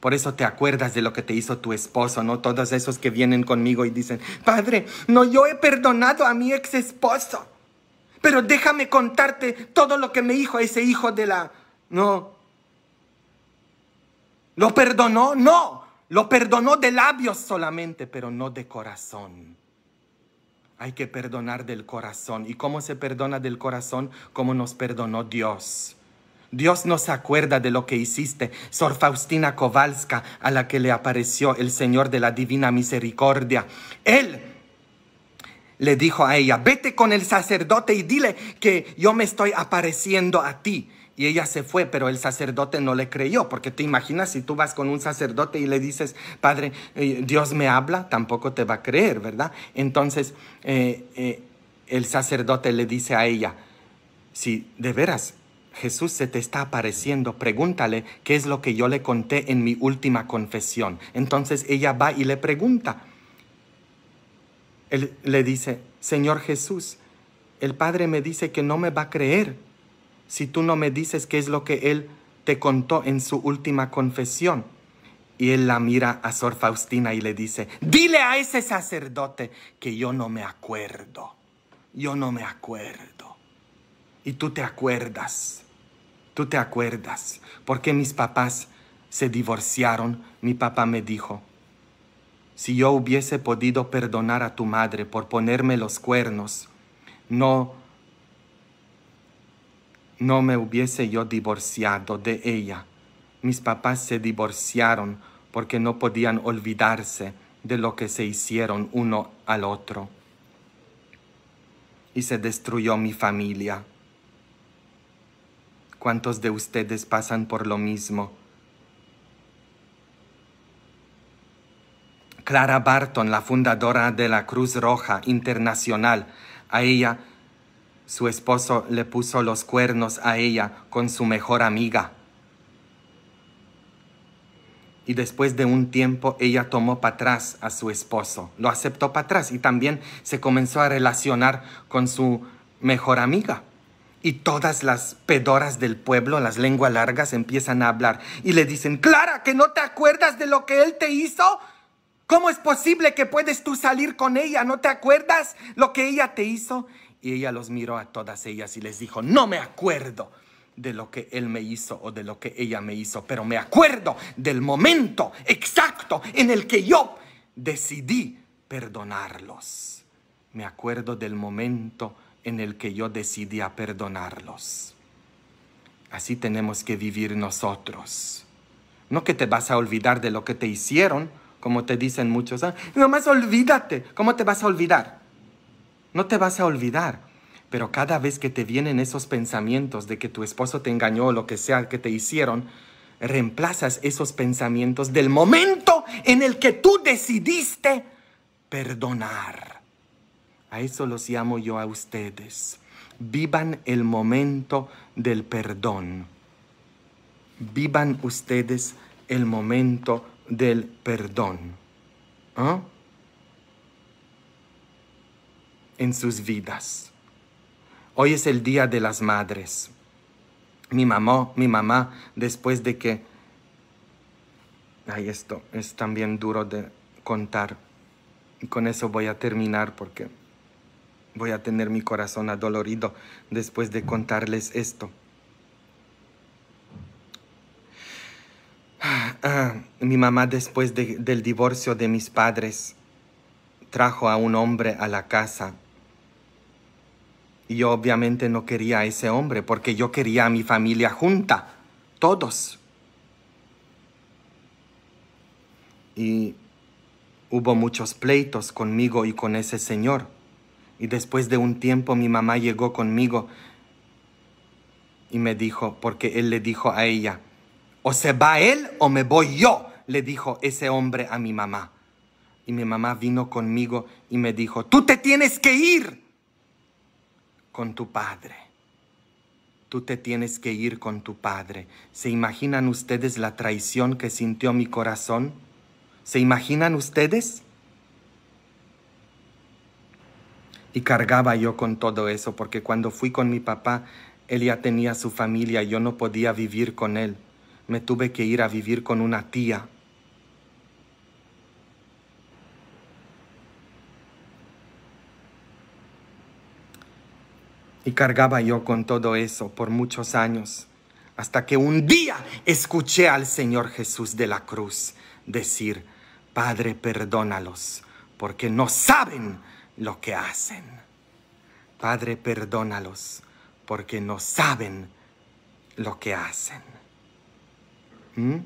Por eso te acuerdas de lo que te hizo tu esposo, ¿no? Todos esos que vienen conmigo y dicen, Padre, no, yo he perdonado a mi ex esposo. Pero déjame contarte todo lo que me dijo ese hijo de la... No. ¿Lo perdonó? No. Lo perdonó de labios solamente, pero no de corazón. Hay que perdonar del corazón. ¿Y cómo se perdona del corazón? Como nos perdonó Dios. Dios no se acuerda de lo que hiciste. Sor Faustina Kowalska, a la que le apareció el Señor de la Divina Misericordia. Él le dijo a ella, vete con el sacerdote y dile que yo me estoy apareciendo a ti y ella se fue, pero el sacerdote no le creyó, porque te imaginas si tú vas con un sacerdote y le dices, Padre, eh, Dios me habla, tampoco te va a creer, ¿verdad? Entonces eh, eh, el sacerdote le dice a ella, si de veras Jesús se te está apareciendo, pregúntale qué es lo que yo le conté en mi última confesión. Entonces ella va y le pregunta. Él le dice, Señor Jesús, el Padre me dice que no me va a creer si tú no me dices qué es lo que él te contó en su última confesión? Y él la mira a Sor Faustina y le dice, dile a ese sacerdote que yo no me acuerdo, yo no me acuerdo. Y tú te acuerdas, tú te acuerdas, porque mis papás se divorciaron, mi papá me dijo, si yo hubiese podido perdonar a tu madre por ponerme los cuernos, no no me hubiese yo divorciado de ella. Mis papás se divorciaron porque no podían olvidarse de lo que se hicieron uno al otro. Y se destruyó mi familia. ¿Cuántos de ustedes pasan por lo mismo? Clara Barton, la fundadora de la Cruz Roja Internacional, a ella su esposo le puso los cuernos a ella con su mejor amiga. Y después de un tiempo ella tomó para atrás a su esposo, lo aceptó para atrás y también se comenzó a relacionar con su mejor amiga. Y todas las pedoras del pueblo, las lenguas largas, empiezan a hablar y le dicen, Clara, que no te acuerdas de lo que él te hizo. ¿Cómo es posible que puedes tú salir con ella? ¿No te acuerdas lo que ella te hizo? Y ella los miró a todas ellas y les dijo, no me acuerdo de lo que él me hizo o de lo que ella me hizo, pero me acuerdo del momento exacto en el que yo decidí perdonarlos. Me acuerdo del momento en el que yo decidí a perdonarlos. Así tenemos que vivir nosotros. No que te vas a olvidar de lo que te hicieron, como te dicen muchos. No ¿ah? Nomás olvídate. ¿Cómo te vas a olvidar? No te vas a olvidar. Pero cada vez que te vienen esos pensamientos de que tu esposo te engañó o lo que sea que te hicieron, reemplazas esos pensamientos del momento en el que tú decidiste perdonar. A eso los llamo yo a ustedes. Vivan el momento del perdón. Vivan ustedes el momento del perdón. ¿Ah? en sus vidas. Hoy es el Día de las Madres. Mi mamá, mi mamá, después de que... Ay, esto es también duro de contar. Y con eso voy a terminar porque voy a tener mi corazón adolorido después de contarles esto. Ah, mi mamá después del divorcio de mis padres trajo a un hombre a la casa y yo obviamente no quería a ese hombre porque yo quería a mi familia junta, todos. Y hubo muchos pleitos conmigo y con ese señor. Y después de un tiempo mi mamá llegó conmigo y me dijo, porque él le dijo a ella, o se va él o me voy yo, le dijo ese hombre a mi mamá. Y mi mamá vino conmigo y me dijo, tú te tienes que ir con tu padre. Tú te tienes que ir con tu padre. ¿Se imaginan ustedes la traición que sintió mi corazón? ¿Se imaginan ustedes? Y cargaba yo con todo eso, porque cuando fui con mi papá, él ya tenía su familia, y yo no podía vivir con él. Me tuve que ir a vivir con una tía cargaba yo con todo eso por muchos años, hasta que un día escuché al Señor Jesús de la cruz decir, Padre, perdónalos, porque no saben lo que hacen. Padre, perdónalos, porque no saben lo que hacen. ¿Mm?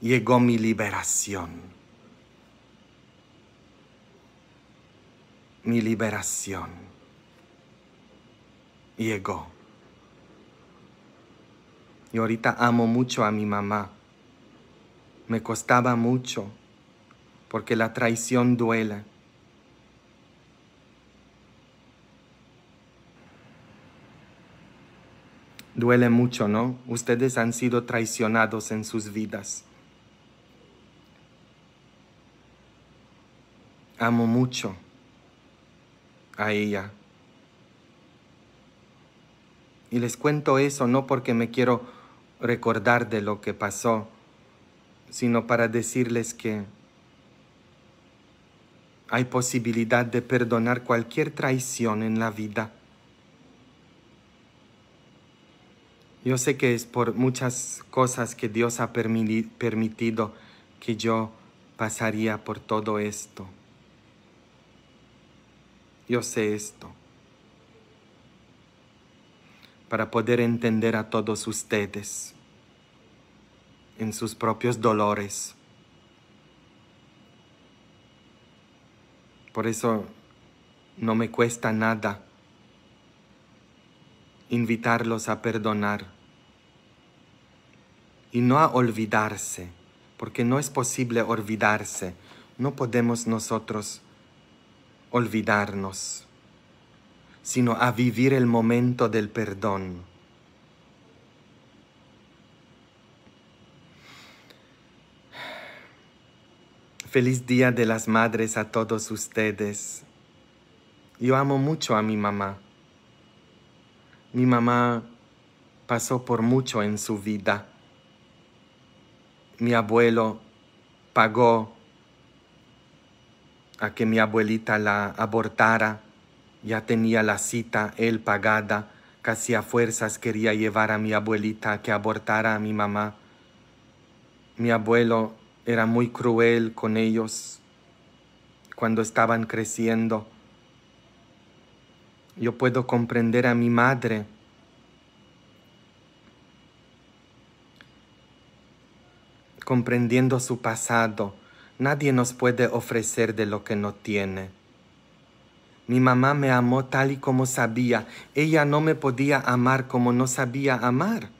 Llegó mi liberación mi liberación llegó. Y ahorita amo mucho a mi mamá. Me costaba mucho porque la traición duele. Duele mucho, ¿no? Ustedes han sido traicionados en sus vidas. Amo mucho a ella. Y les cuento eso no porque me quiero recordar de lo que pasó, sino para decirles que hay posibilidad de perdonar cualquier traición en la vida. Yo sé que es por muchas cosas que Dios ha permitido que yo pasaría por todo esto. Yo sé esto. Para poder entender a todos ustedes en sus propios dolores. Por eso no me cuesta nada invitarlos a perdonar y no a olvidarse, porque no es posible olvidarse. No podemos nosotros olvidarnos, sino a vivir el momento del perdón. Feliz Día de las Madres a todos ustedes. Yo amo mucho a mi mamá. Mi mamá pasó por mucho en su vida. Mi abuelo pagó a que mi abuelita la abortara. Ya tenía la cita, él pagada. Casi a fuerzas quería llevar a mi abuelita a que abortara a mi mamá. Mi abuelo era muy cruel con ellos cuando estaban creciendo. Yo puedo comprender a mi madre. comprendiendo su pasado, Nadie nos puede ofrecer de lo que no tiene. Mi mamá me amó tal y como sabía. Ella no me podía amar como no sabía amar.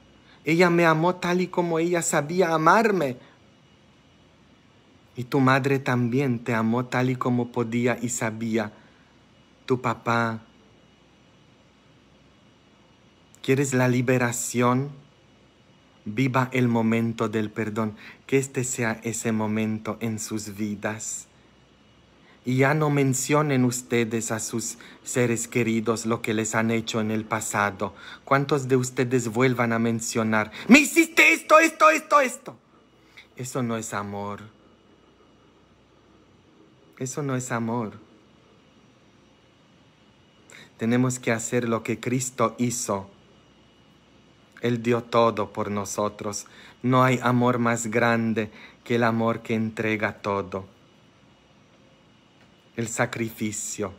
Ella me amó tal y como ella sabía amarme. Y tu madre también te amó tal y como podía y sabía. Tu papá. ¿Quieres la liberación? Viva el momento del perdón, que este sea ese momento en sus vidas. Y ya no mencionen ustedes a sus seres queridos lo que les han hecho en el pasado. ¿Cuántos de ustedes vuelvan a mencionar, me hiciste esto, esto, esto, esto? Eso no es amor. Eso no es amor. Tenemos que hacer lo que Cristo hizo él dio todo por nosotros. No hay amor más grande que el amor que entrega todo. El sacrificio.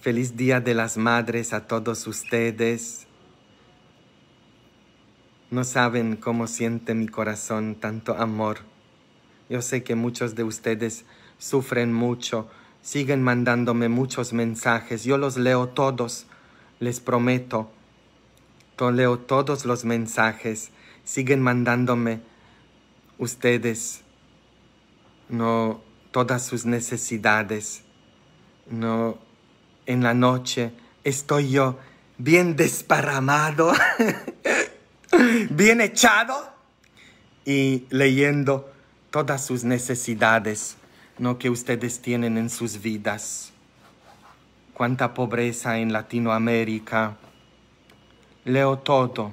Feliz Día de las Madres a todos ustedes. No saben cómo siente mi corazón tanto amor. Yo sé que muchos de ustedes sufren mucho, siguen mandándome muchos mensajes. Yo los leo todos les prometo. toleo leo todos los mensajes, siguen mandándome ustedes no todas sus necesidades. No en la noche estoy yo bien desparramado, bien echado y leyendo todas sus necesidades, no que ustedes tienen en sus vidas cuánta pobreza en Latinoamérica. Leo todo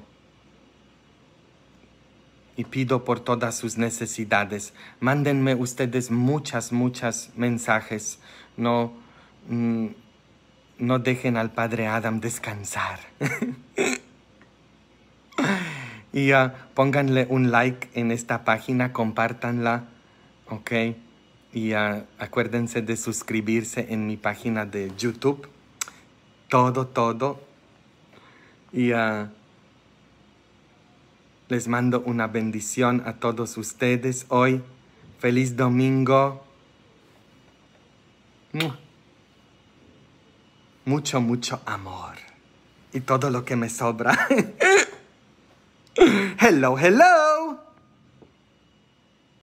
y pido por todas sus necesidades. Mándenme ustedes muchas, muchas mensajes. No, mm, no dejen al Padre Adam descansar. y ah, pónganle un like en esta página, compártanla, ¿ok? y acuérdense de suscribirse en mi página de YouTube. Todo, todo. Y ah, les mando una bendición a todos ustedes hoy. Feliz domingo. Mucho, mucho amor. Y todo lo que me sobra. hello, hello.